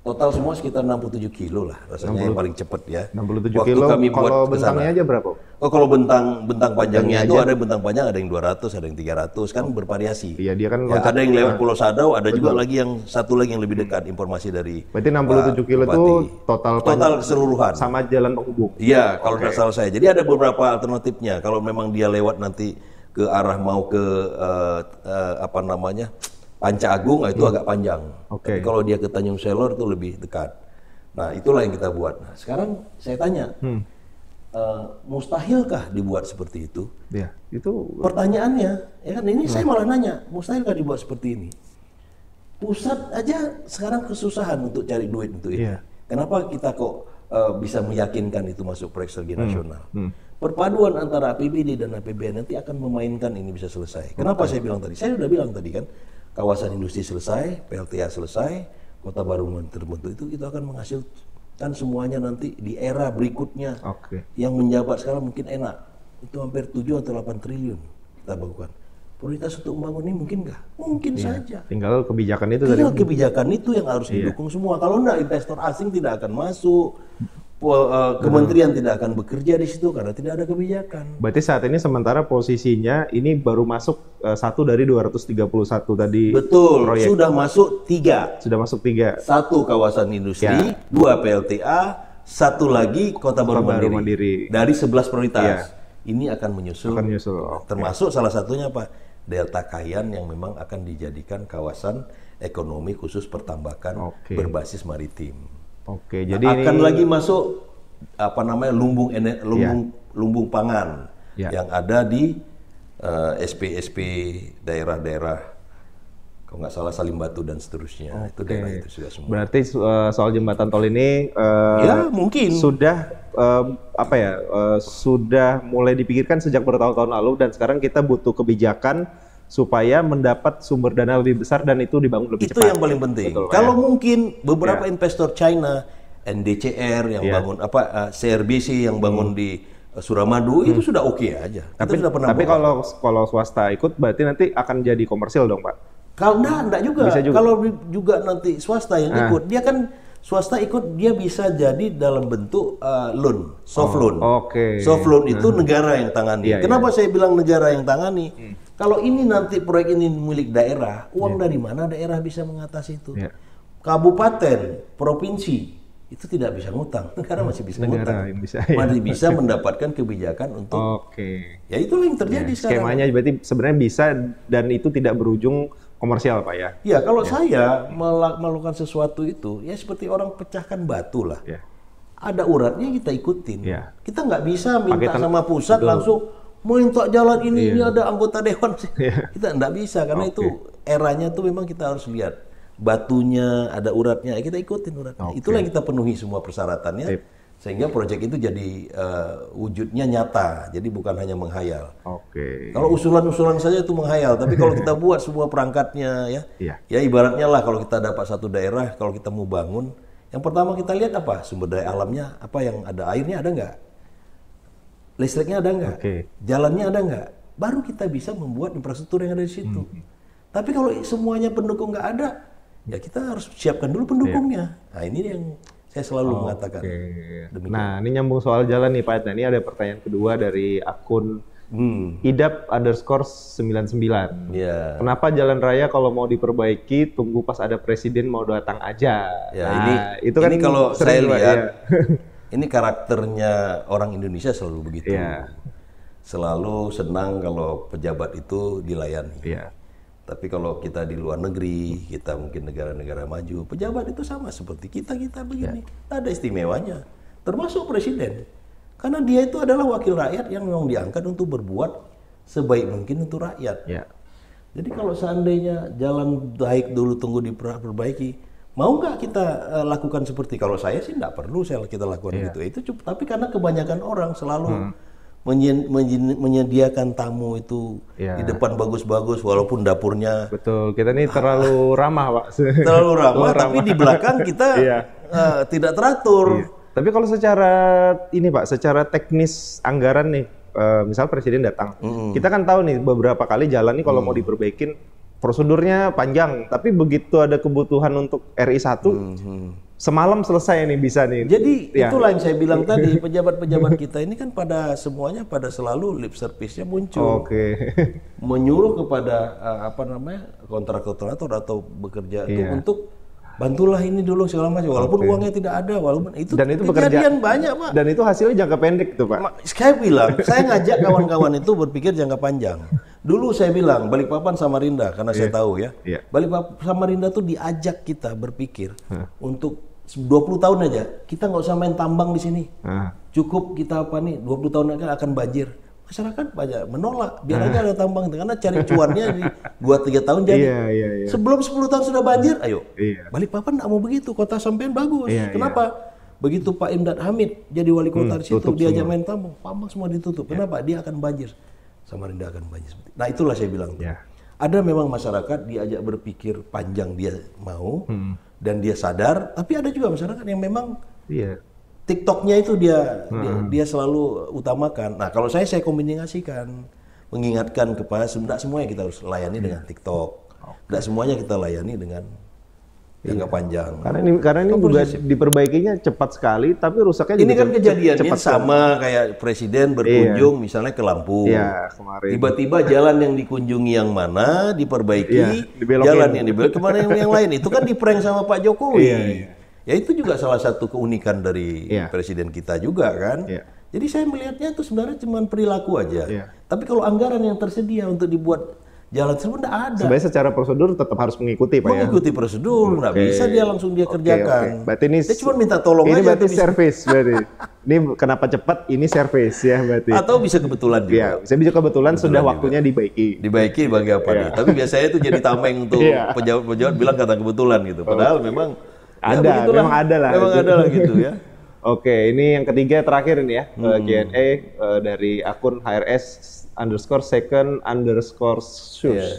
S2: Total semua sekitar 67 kilo lah rasanya 60, yang paling cepat ya. 67 Waktu kilo. Kami buat kalau bentangnya aja berapa? Oh, kalau bentang bentang panjangnya bentangnya itu aja. ada bentang panjang, ada yang 200, ada yang 300 kan oh. bervariasi. Iya, dia kan ya, ada yang lewat nah. Pulau Sadau, ada Betul. juga lagi yang satu lagi yang lebih hmm. dekat informasi dari Berarti 67 kilo itu
S1: total total keseluruhan sama jalan penghubung. Iya,
S2: kalau okay. saya. Jadi ada beberapa alternatifnya. Kalau memang dia lewat nanti ke arah mau ke uh, uh, apa namanya? Panca Agung itu hmm. agak panjang. Okay. kalau dia ke Tanjung Selor itu lebih dekat. Nah itulah yang kita buat. Nah, sekarang saya tanya, hmm. uh, mustahilkah dibuat seperti itu? Ya, itu pertanyaannya. Ya kan ini hmm. saya malah nanya, mustahilkah dibuat seperti ini? Pusat aja sekarang kesusahan untuk cari duit untuk ini. Iya. Yeah. Kenapa kita kok uh, bisa meyakinkan itu masuk proyek strategi hmm. nasional? Hmm. Perpaduan antara APBD dan APBN nanti akan memainkan ini bisa selesai. Kenapa hmm. saya bilang tadi? Saya sudah bilang tadi kan, kawasan industri selesai, PLTA selesai, kota baru terbentuk itu itu akan menghasilkan semuanya nanti di era berikutnya. Okay. Yang menjabat sekarang mungkin enak. Itu hampir 7 atau 8 triliun kita bangunkan. Prioritas untuk membangun ini mungkin enggak?
S1: Mungkin ya, saja. Tinggal kebijakan itu Tinggal tadi. kebijakan itu yang harus iya. didukung
S2: semua. Kalau enggak investor asing tidak akan masuk. Eh, hmm. kementerian hmm. tidak akan bekerja di situ karena tidak ada kebijakan.
S1: Berarti saat ini sementara posisinya ini baru masuk eh, satu dari 231 tadi. Betul, proyek. sudah masuk tiga. Sudah masuk tiga.
S2: Satu kawasan industri, ya. dua PLTA, satu lagi kota baru, kota baru mandiri. mandiri. Dari 11 prioritas. Ya. Ini akan menyusul, akan menyusul. termasuk salah satunya apa Delta Kayan yang memang akan dijadikan kawasan ekonomi khusus pertambakan okay. berbasis maritim. Oke, nah, jadi akan ini... lagi masuk apa namanya lumbung lumbung ya. lumbung pangan ya. yang ada di uh, eh, SP-SP daerah-daerah kalau nggak salah Salim Batu dan seterusnya okay. itu daerah itu sudah semua.
S1: Berarti uh, soal jembatan tol ini uh, ya mungkin sudah uh, apa ya uh, sudah mulai dipikirkan sejak bertahun-tahun lalu dan sekarang kita butuh kebijakan supaya mendapat sumber dana lebih besar dan itu dibangun lebih itu cepat. Itu yang paling penting. Betul, Kalau
S2: ya? mungkin beberapa ya. investor China, NDCR yang ya. bangun apa uh, eh, CRBC yang hmm. bangun di eh, Suramadu hmm. itu sudah
S1: oke okay aja. Tapi sudah Tapi kalau kalau swasta ikut berarti nanti akan jadi komersil dong, Pak.
S2: Kalau nah, enggak juga. Bisa juga. Kalau juga nanti swasta yang ah. ikut, dia kan swasta ikut dia bisa jadi dalam bentuk uh, loan, soft oh, loan. Oke. Okay. Soft loan itu hmm. negara yang tangani. Ya, Kenapa ya. saya bilang negara yang tangani? Hmm kalau ini nanti proyek ini milik daerah, uang yeah. dari mana daerah bisa mengatasi itu? Yeah. Kabupaten, provinsi
S1: itu tidak bisa
S2: ngutang, karena
S1: iya, masih bisa negara ngutang. bisa, ya. Masih bisa mendapatkan kebijakan untuk Oke. Okay. Ya itu yang
S2: terjadi ya, sekarang. Skemanya
S1: berarti sebenarnya bisa dan itu tidak berujung komersial Pak ya? Ya kalau ya. saya
S2: melakukan sesuatu itu ya seperti orang pecahkan batu lah. Ya. Ada uratnya kita ikutin. Ya. Kita nggak bisa minta sama pusat Betul. langsung mau minta jalan ini yeah. ini iya. ada anggota dewan yeah. kita tidak bisa karena okay. itu eranya tuh memang kita harus lihat batunya ada uratnya kita ikutin uratnya okay. itulah yang kita penuhi semua persyaratannya Tip. sehingga proyek itu jadi uh, wujudnya nyata jadi bukan hanya menghayal okay. kalau usulan-usulan saja itu menghayal tapi kalau kita buat semua perangkatnya ya yeah. ya ibaratnya lah kalau kita dapat satu daerah kalau kita mau bangun yang pertama kita lihat apa sumber daya alamnya apa yang ada airnya ada nggak listriknya ada nggak, okay. jalannya ada nggak, baru kita bisa membuat infrastruktur yang ada di situ. Hmm. Tapi kalau semuanya pendukung nggak ada,
S1: ya kita harus siapkan dulu pendukungnya. Yeah. Nah ini yang saya selalu oh, mengatakan. Nah ini nyambung soal jalan nih Pak Edna. Ini ada pertanyaan kedua dari akun hmm. idap underscore 99. Yeah. Kenapa jalan raya kalau mau diperbaiki tunggu pas ada presiden mau datang aja. Ya, nah, ini itu kan ini kalau saya lihat ya.
S2: ini karakternya orang Indonesia selalu begitu. Yeah. Selalu senang kalau pejabat itu dilayani. Yeah. Tapi kalau kita di luar negeri, kita mungkin negara-negara maju, pejabat itu sama seperti kita kita begini. Yeah. Ada istimewanya, termasuk presiden. Karena dia itu adalah wakil rakyat yang memang diangkat untuk berbuat sebaik mungkin untuk rakyat. Yeah. Jadi kalau seandainya jalan baik dulu tunggu diperbaiki, Mau nggak kita uh, lakukan seperti kalau saya sih nggak perlu saya kita lakukan yeah. gitu. Itu cukup. Tapi karena kebanyakan orang selalu hmm. menyen, menyen, menyediakan tamu itu yeah. di depan bagus-bagus walaupun dapurnya. Betul.
S1: Kita ini terlalu ramah, Pak. terlalu ramah. tapi di belakang kita yeah. Iya. uh, tidak teratur. Yeah. Tapi kalau secara ini Pak, secara teknis anggaran nih, uh, misal presiden datang, mm. kita kan tahu nih beberapa kali jalan nih kalau mm. mau diperbaikin prosedurnya panjang, tapi begitu ada kebutuhan untuk RI1 hmm. semalam selesai ini bisa nih. Jadi ya. itulah yang saya bilang tadi
S2: pejabat-pejabat kita ini kan pada semuanya pada selalu lip service-nya muncul. Oke. Okay. Menyuruh kepada eh, apa namanya kontraktor atau bekerja yeah. untuk bantulah ini dulu segala macam walaupun okay. uangnya tidak ada walaupun itu dan itu kejadian banyak pak dan itu hasilnya jangka pendek tuh pak saya bilang saya ngajak kawan-kawan itu berpikir jangka panjang dulu saya bilang Balikpapan sama Rinda, karena yeah. saya iya. tahu ya yeah. sama Rinda tuh diajak kita berpikir huh. untuk 20 tahun aja kita nggak usah main tambang di sini huh. cukup kita apa nih 20 tahun aja akan banjir masyarakat banyak menolak biar nah. aja ada tambang karena cari cuannya di dua tiga tahun jadi yeah, yeah, yeah. sebelum 10 tahun sudah banjir ayo yeah. balik papan nggak mau begitu kota sampean bagus yeah, kenapa yeah. begitu Pak Imdad Hamid jadi wali kota hmm, di situ diajak main tambang tambang semua ditutup yeah. kenapa dia akan banjir Samarinda akan banjir nah itulah saya bilang yeah. ada memang masyarakat diajak berpikir panjang dia mau hmm. dan dia sadar tapi ada juga masyarakat yang memang yeah TikToknya itu dia, hmm. dia dia selalu utamakan. Nah kalau saya saya
S1: kombinasikan
S2: mengingatkan kepada tidak semuanya kita harus layani hmm. dengan TikTok, tidak semuanya kita layani dengan jangka iya. panjang. Karena ini
S1: karena ini juga diperbaikinya cepat sekali, tapi rusaknya ini juga kan kejadian cepat sama sekali.
S2: kayak presiden iya. berkunjung iya. misalnya ke Lampung. Iya, kemarin. Tiba-tiba jalan yang dikunjungi yang mana diperbaiki, iya, jalan yang dibelok kemana yang, lain itu kan diprank sama Pak Jokowi. Iya, iya. Ya itu juga salah satu keunikan dari yeah. presiden kita juga kan. Yeah. Jadi saya melihatnya itu sebenarnya cuma perilaku aja. Yeah. Tapi kalau anggaran yang tersedia untuk dibuat jalan tersebut tidak ada. Sebenarnya
S1: secara prosedur tetap harus mengikuti Pak mengikuti ya? Mengikuti prosedur, nggak okay. bisa dia langsung
S2: dia kerjakan. Okay. Berarti
S1: ini, dia cuma minta tolong ini aja. Ini berarti service berarti. ini kenapa cepat, ini service ya berarti.
S2: Atau bisa kebetulan iya, juga. Ya, bisa kebetulan, kebetulan sudah juga. waktunya dibaiki. Dibaiki bagi apa ya. nih? Tapi biasanya itu jadi tameng untuk iya.
S1: pejabat-pejabat bilang kata kebetulan gitu. Padahal okay. memang
S2: Ya, ada, ya, memang ada lah. Memang ada lah gitu ya.
S1: Oke, ini yang ketiga terakhir ini ya eh, hmm. GNA uh, eh, dari akun HRS underscore second underscore shoes. Yeah.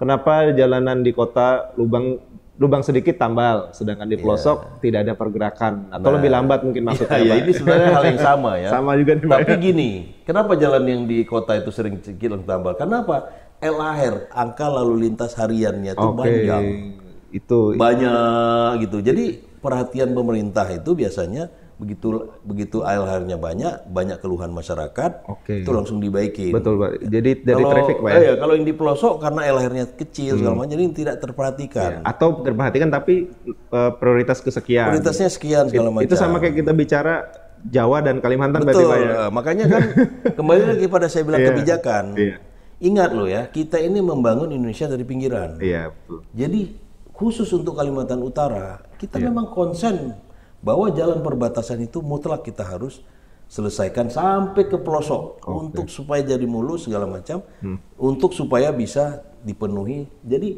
S1: Kenapa jalanan di kota lubang lubang sedikit tambal, sedangkan di iya. pelosok yeah. tidak ada pergerakan atau nah, lebih lambat mungkin iya, maksudnya? Yeah, ya, ini sebenarnya hal yang sama ya. Sama juga nih. Tapi gini,
S2: kenapa jalan yang di kota itu sering sedikit tambal? Kenapa? LAR, angka lalu lintas hariannya itu okay. banyak? itu banyak gitu. Jadi perhatian pemerintah itu biasanya begitu begitu alhr banyak, banyak keluhan masyarakat, okay. itu langsung
S1: dibaikin. Betul, Pak. Ya. Jadi dari kalau, traffic, Pak. Ya? Iya, kalau
S2: yang di pelosok karena alhr kecil hmm. segala macam jadi tidak
S1: terperhatikan. Ya, atau terperhatikan tapi uh, prioritas kesekian. Prioritasnya sekian segala macam. Itu sama kayak kita bicara Jawa dan Kalimantan Betul, berarti Pak. Ya? Nah, makanya kan kembali lagi pada saya bilang yeah. kebijakan. Yeah. Ingat loh ya, kita ini
S2: membangun Indonesia dari pinggiran.
S1: Iya, yeah, betul.
S2: Jadi khusus untuk Kalimantan Utara, kita yeah. memang konsen bahwa jalan perbatasan itu mutlak kita harus selesaikan sampai ke pelosok okay. untuk supaya jadi mulus segala macam hmm. untuk supaya bisa dipenuhi jadi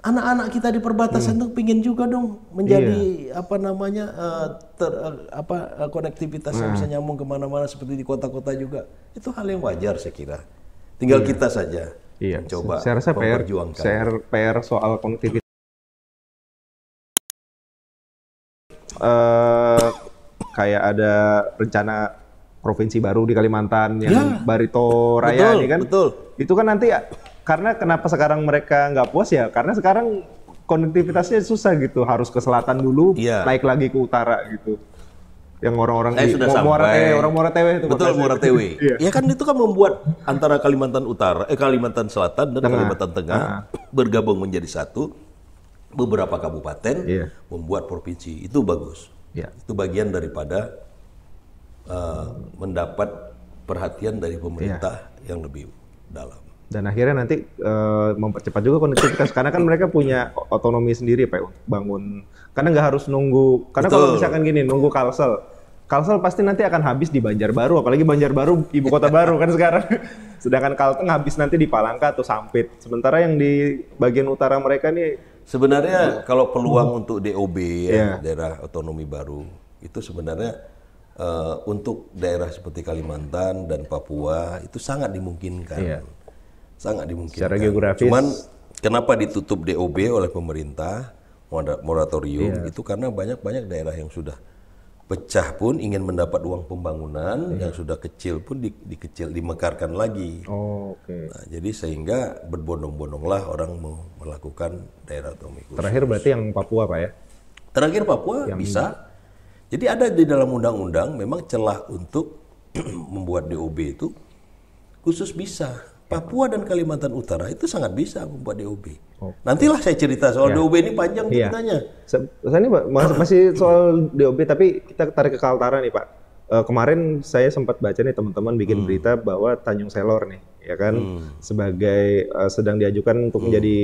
S2: anak-anak kita di perbatasan hmm. tuh pingin juga dong menjadi yeah. apa namanya uh, ter, uh, apa uh, konektivitas nah. bisa nyambung kemana-mana seperti di kota-kota juga itu hal yang wajar saya kira tinggal yeah. kita saja yeah. Iya. coba saya rasa PR,
S1: PR soal konektivitas uh, kayak ada rencana provinsi baru di Kalimantan yang ya. Barito Raya betul, ini kan. Betul. Itu kan nanti ya, karena kenapa sekarang mereka nggak puas ya? Karena sekarang konektivitasnya susah gitu, harus ke selatan dulu, ya. naik lagi ke utara gitu. Yang orang-orang eh, di Muara Tewe, orang Muara Tewe itu. Betul orang Muara Tewe. iya. Ya kan itu
S2: kan membuat antara Kalimantan Utara, eh Kalimantan Selatan dan Tengah. Kalimantan Tengah nah. bergabung menjadi satu beberapa kabupaten yeah. membuat provinsi itu bagus yeah. itu bagian daripada uh, mendapat perhatian dari pemerintah yeah. yang lebih dalam
S1: dan akhirnya nanti uh, mempercepat juga konektivitas karena kan mereka punya otonomi sendiri pak bangun karena nggak harus nunggu karena Betul. kalau misalkan gini nunggu kalsel Kalsel pasti nanti akan habis di Banjarbaru, apalagi Banjarbaru ibu kota baru kan sekarang. Sedangkan Kalteng habis nanti di Palangka atau Sampit. Sementara yang di bagian utara mereka nih Sebenarnya iya. kalau
S2: peluang untuk DOB ya, yeah. daerah otonomi baru itu sebenarnya uh, untuk daerah seperti Kalimantan dan Papua itu sangat dimungkinkan. Yeah. Sangat dimungkinkan. Secara geografis. Cuman kenapa ditutup DOB oleh pemerintah moratorium yeah. itu karena banyak-banyak daerah yang sudah pecah pun ingin mendapat uang pembangunan yeah. yang sudah kecil pun di, dikecil dimekarkan lagi. Oh, oke. Okay. Nah, jadi sehingga berbondong-bondonglah orang mau melakukan daerah otonomi khusus. Terakhir berarti
S1: yang Papua Pak ya?
S2: Terakhir Papua yang... bisa. Jadi ada di dalam undang-undang memang celah untuk membuat DOB itu khusus bisa Papua dan Kalimantan Utara itu sangat bisa membuat DOB. Oh. Nantilah saya cerita soal ya. DOB ini panjang ya. ceritanya.
S1: Saya ini masih soal DOB tapi kita tarik ke Kaltara nih Pak. Uh, kemarin saya sempat baca nih teman-teman bikin hmm. berita bahwa Tanjung Selor nih ya kan hmm. sebagai uh, sedang diajukan untuk hmm. menjadi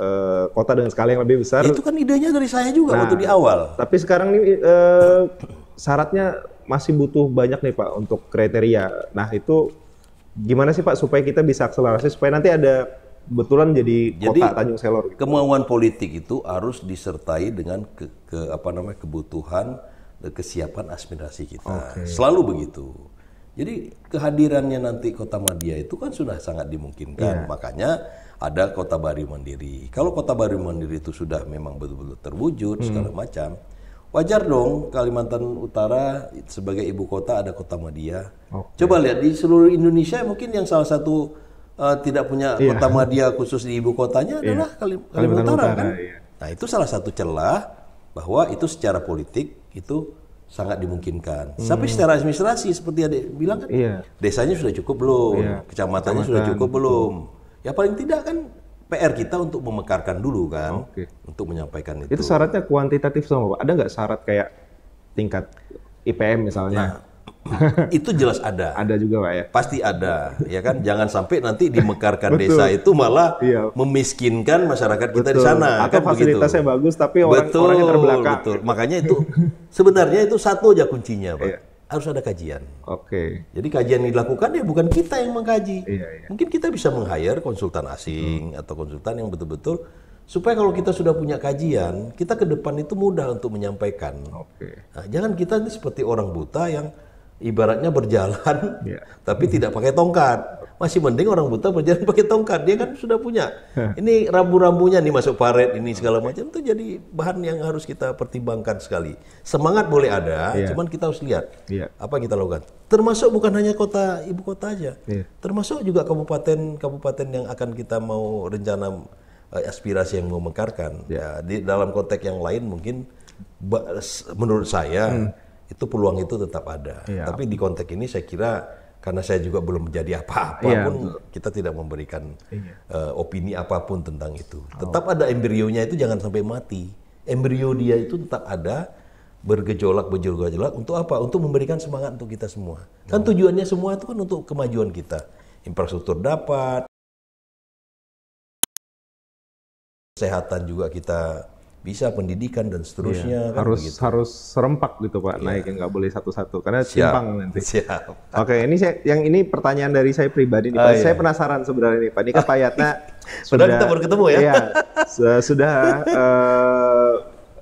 S1: uh, kota dengan skala yang lebih besar. Itu
S2: kan idenya dari saya juga nah, waktu di
S1: awal. Tapi sekarang nih uh, syaratnya masih butuh banyak nih Pak untuk kriteria. Nah, itu gimana sih Pak supaya kita bisa akselerasi supaya nanti ada betulan jadi, jadi Tanjung
S2: Selor. Gitu. Kemauan politik itu harus disertai dengan ke, ke apa namanya kebutuhan dan kesiapan aspirasi kita. Okay. Selalu begitu. Jadi kehadirannya nanti Kota Madia itu kan sudah sangat dimungkinkan. Yeah. Makanya ada Kota Baru Mandiri. Kalau Kota Baru Mandiri itu sudah memang betul-betul terwujud hmm. segala macam Wajar dong Kalimantan Utara sebagai ibu kota ada kota Madia. Okay. Coba lihat di seluruh Indonesia mungkin yang salah satu uh, tidak punya yeah. kota Madia khusus di ibu kotanya yeah. adalah Kalim eh, Kalimantan, Utara, Utara kan. Yeah. Nah itu salah satu celah bahwa itu secara politik itu sangat dimungkinkan. Hmm. Tapi secara administrasi seperti ada bilang kan, yeah. desanya sudah cukup belum, yeah. kecamatannya Kecamatan. sudah cukup belum. Ya paling tidak kan PR kita untuk memekarkan
S1: dulu kan, okay. untuk menyampaikan itu. Itu syaratnya kuantitatif sama Pak. Ada nggak syarat kayak tingkat IPM misalnya? Nah, itu jelas ada. Ada juga pak ya. Pasti
S2: ada, ya kan. Jangan sampai nanti dimekarkan desa itu malah iya. memiskinkan masyarakat kita betul. di sana. Atau kan fasilitasnya
S1: begitu. bagus tapi orang betul, orangnya terbelakang.
S2: Betul. Makanya itu sebenarnya itu satu aja kuncinya pak. Iya harus ada kajian. Oke. Okay. Jadi kajian yang dilakukan ya bukan kita yang mengkaji. Iya, iya. Mungkin kita bisa meng-hire konsultan asing hmm. atau konsultan yang betul-betul supaya kalau kita sudah punya kajian, kita ke depan itu mudah untuk menyampaikan. Oke. Okay. Nah, jangan kita ini seperti orang buta yang ibaratnya berjalan yeah. tapi tidak pakai tongkat masih mending orang buta berjalan pakai tongkat. Dia kan sudah punya. Ini rambu-rambunya nih masuk paret ini segala macam itu jadi bahan yang harus kita pertimbangkan sekali. Semangat boleh ada, yeah. cuman kita harus lihat yeah. apa kita lakukan. Termasuk bukan hanya kota ibu kota aja. Yeah. Termasuk juga kabupaten-kabupaten yang akan kita mau rencana eh, aspirasi yang mau memekarkan. Iya. Ya, di dalam konteks yang lain mungkin menurut saya hmm. itu peluang itu tetap ada. yeah. Tapi di konteks ini saya kira karena saya juga belum menjadi apa-apa yeah. pun kita tidak memberikan yeah. Iya. uh, opini apapun tentang itu. Oh. Tetap ada embrionya itu jangan sampai mati. Embrio dia itu tetap ada bergejolak bergejolak untuk apa? Untuk memberikan semangat untuk kita semua. Kan hmm. Kan tujuannya semua itu kan untuk kemajuan kita. Infrastruktur dapat, kesehatan juga kita bisa pendidikan dan seterusnya. Iya. Kan harus begitu.
S1: harus serempak gitu pak, iya. naik nggak boleh satu-satu karena simpang nanti. Siap. Oke, ini saya, yang ini pertanyaan dari saya pribadi nih pak. Ah, iya. saya penasaran sebenarnya nih pak. Ini Pak Yatna sudah kita baru ketemu ya. Iya, sudah uh,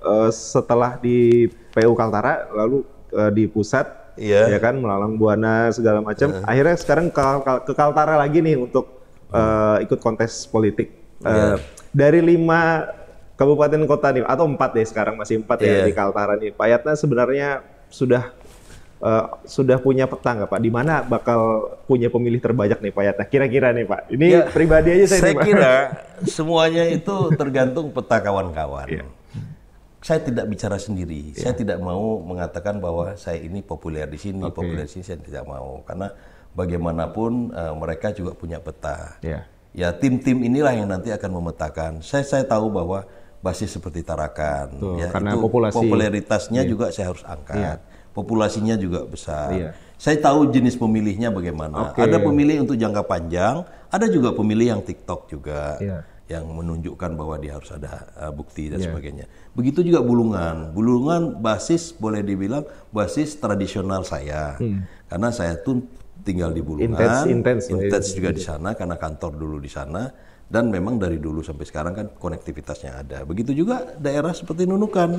S1: uh, setelah di PU Kaltara lalu uh, di pusat. Iya. Ya kan melalang buana segala macam. Uh. Akhirnya sekarang ke, ke Kaltara lagi nih untuk uh, ikut kontes politik. Uh, iya. Dari lima kabupaten kota nih atau empat deh sekarang masih empat yeah. ya iya. di Kaltara nih. Pak Yatna sebenarnya sudah uh, sudah punya peta nggak Pak? Di mana bakal punya pemilih terbanyak nih Pak Yatna? Kira-kira nih Pak. Ini yeah. pribadi aja saya. Saya nih, kira
S2: semuanya itu tergantung peta kawan-kawan. Iya. Saya tidak bicara sendiri. Yeah. Saya tidak mau mengatakan bahwa saya ini populer di sini, okay. populer di sini saya tidak mau karena bagaimanapun uh, mereka juga punya peta. Iya. Ya tim-tim inilah yang nanti akan memetakan. Saya saya tahu bahwa basis seperti Tarakan. Tuh, ya, karena itu populasi. popularitasnya iya. juga saya harus angkat. Iya. Populasinya juga besar. Iya. Saya tahu jenis pemilihnya bagaimana. Okay. Ada pemilih untuk jangka panjang, ada juga pemilih yang TikTok juga. Iya yang menunjukkan bahwa dia harus ada eh, bukti dan yeah. sebagainya. Begitu juga bulungan. Bulungan basis boleh dibilang basis tradisional saya. Hmm. Karena saya tuh tinggal di bulungan. Intens intens juga iya. di sana karena kantor dulu di sana dan memang dari dulu sampai sekarang kan konektivitasnya ada. Begitu juga daerah seperti Nunukan.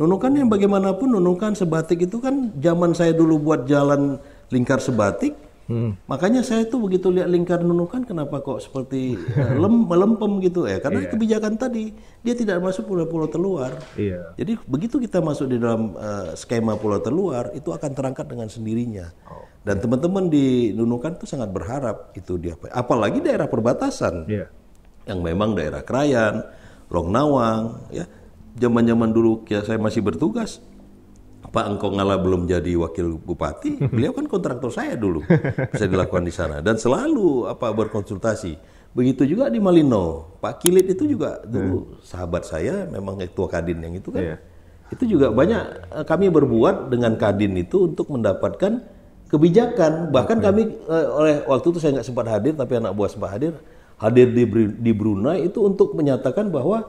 S2: Nunukan yang bagaimanapun Nunukan sebatik itu kan zaman saya dulu buat jalan lingkar sebatik. Hmm. Makanya saya tuh begitu lihat lingkar Nunukan kenapa kok seperti eh, lem, melempem gitu ya. Karena yeah. kebijakan tadi dia tidak masuk pulau-pulau terluar. Yeah. Jadi begitu kita masuk di dalam uh, skema pulau terluar itu akan terangkat dengan sendirinya. Oh. Dan ya. teman-teman di Nunukan itu sangat berharap itu dia apalagi daerah perbatasan. Yeah. Yang memang daerah Krayan, Longnawang, ya. Zaman-zaman dulu ya saya masih bertugas, Pak Engkong Ngala belum jadi wakil bupati, beliau kan kontraktor saya dulu bisa dilakukan di sana dan selalu apa berkonsultasi. Begitu juga di Malino, Pak Kilit itu juga dulu yeah. Hmm. sahabat saya memang ketua Kadin yang itu kan. Yeah. Itu juga banyak eh, kami berbuat dengan Kadin itu untuk mendapatkan kebijakan. Bahkan okay. kami eh, oleh waktu itu saya nggak sempat hadir, tapi anak buah sempat hadir. Hadir di, di Brunei itu untuk menyatakan bahwa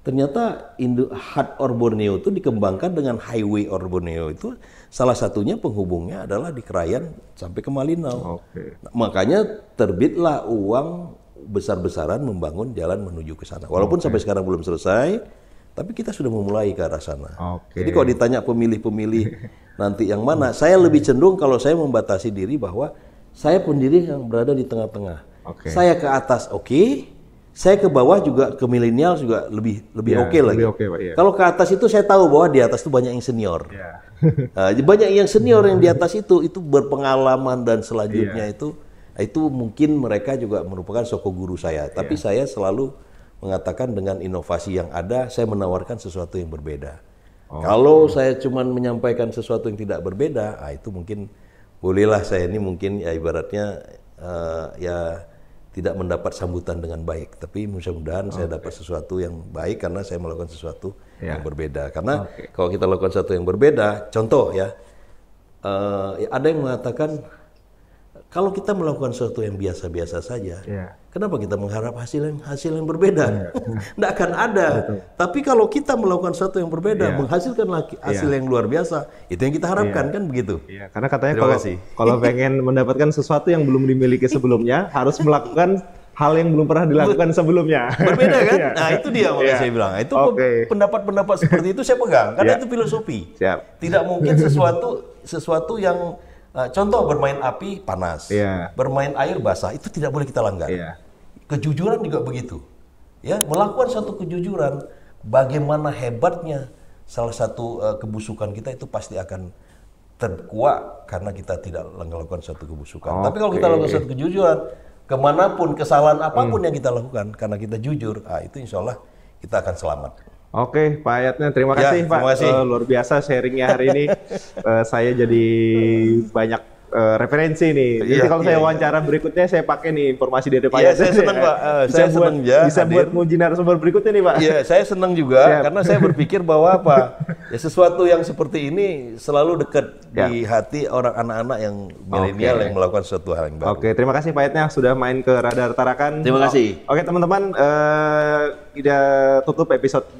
S2: ternyata Indo Hat or Borneo itu dikembangkan dengan Highway or Borneo itu salah satunya penghubungnya adalah di Krayan sampai ke Malinau. Okay. Nah, makanya terbitlah uang besar-besaran membangun jalan menuju ke sana. Walaupun okay. sampai sekarang belum selesai, tapi kita sudah memulai ke arah sana. Okay. Jadi kalau ditanya pemilih-pemilih nanti yang mana. Hmm. Saya lebih cenderung kalau saya membatasi diri bahwa saya pendiri yang berada di tengah-tengah. Okay. Saya ke atas oke, okay. saya ke bawah juga ke milenial juga lebih lebih yeah, oke okay lagi. Okay, yeah. Kalau ke atas itu saya tahu bahwa di atas itu banyak yang senior. Yeah. nah, banyak yang senior yang di atas itu itu berpengalaman dan selanjutnya yeah. itu itu mungkin mereka juga merupakan soko guru saya. Tapi yeah. saya selalu mengatakan dengan inovasi yang ada, saya menawarkan sesuatu yang berbeda. Kalau saya cuma menyampaikan sesuatu yang tidak berbeda, ah itu mungkin bolehlah saya ini mungkin ya ibaratnya uh, ya tidak mendapat sambutan dengan baik. Tapi mudah-mudahan okay. saya dapat sesuatu yang baik karena saya melakukan sesuatu yeah. yang berbeda. Karena okay. kalau kita lakukan sesuatu yang berbeda, contoh ya, uh, ya ada yang mengatakan kalau kita melakukan sesuatu yang biasa-biasa saja, yeah. kenapa kita mengharap hasil yang hasil yang berbeda? Tidak iya. yeah. akan ada. Betul. Tapi kalau kita melakukan sesuatu yang berbeda, yeah. menghasilkan lagi iya. hasil yeah. yang luar biasa,
S1: itu yang kita harapkan yeah. kan begitu? yeah. karena katanya kalau kalau pengen mendapatkan sesuatu yang belum dimiliki sebelumnya, harus melakukan hal yang belum pernah dilakukan sebelumnya. Berbeda kan? yeah. Nah
S2: itu dia makanya yeah. saya bilang. Itu pendapat pendapat-pendapat seperti itu saya pegang karena yeah. itu filosofi. Siap. Tidak mungkin sesuatu sesuatu yang Eh, contoh bermain api panas, yeah. bermain air basah itu tidak boleh kita langgar. Yeah. Kejujuran juga begitu. Ya, melakukan satu kejujuran bagaimana hebatnya salah satu uh, kebusukan kita itu pasti akan terkuat karena kita tidak melakukan satu kebusukan. Okay. Tapi kalau kita lakukan satu kejujuran, kemanapun kesalahan apapun mm. yang kita lakukan karena kita jujur, ah, itu insya Allah kita akan selamat.
S1: Oke, Pak Ayatnya terima ya, kasih ya, Pak. Terima kasih. Uh, luar biasa sharingnya hari ini. uh, saya jadi banyak Eh, referensi nih. Jadi iya, kalau iya, saya wawancara iya. berikutnya saya pakai nih informasi dari Pak. Iya, saya senang Pak. Uh, saya senang ya. Bisa hadir. buat muji narasumber berikutnya nih Pak. Iya, saya
S2: senang juga Siap. karena saya berpikir bahwa apa? Ya sesuatu yang seperti
S1: ini selalu dekat ya. di hati orang anak-anak yang milenial okay. yang melakukan sesuatu hal yang baru. Oke, terima kasih Pak Yatnya sudah main ke Radar Tarakan. Terima oh, kasih. Oke, okay, teman-teman uh, kita tutup episode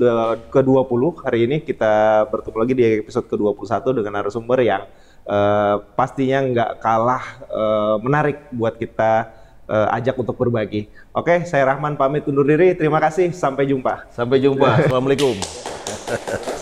S1: ke-20 hari ini kita bertemu lagi di episode ke-21 dengan narasumber yang Eh, pastinya nggak kalah uh, menarik buat kita uh, ajak untuk berbagi. Oke, saya Rahman pamit undur diri. Terima kasih. Sampai jumpa. Sampai jumpa. Assalamualaikum.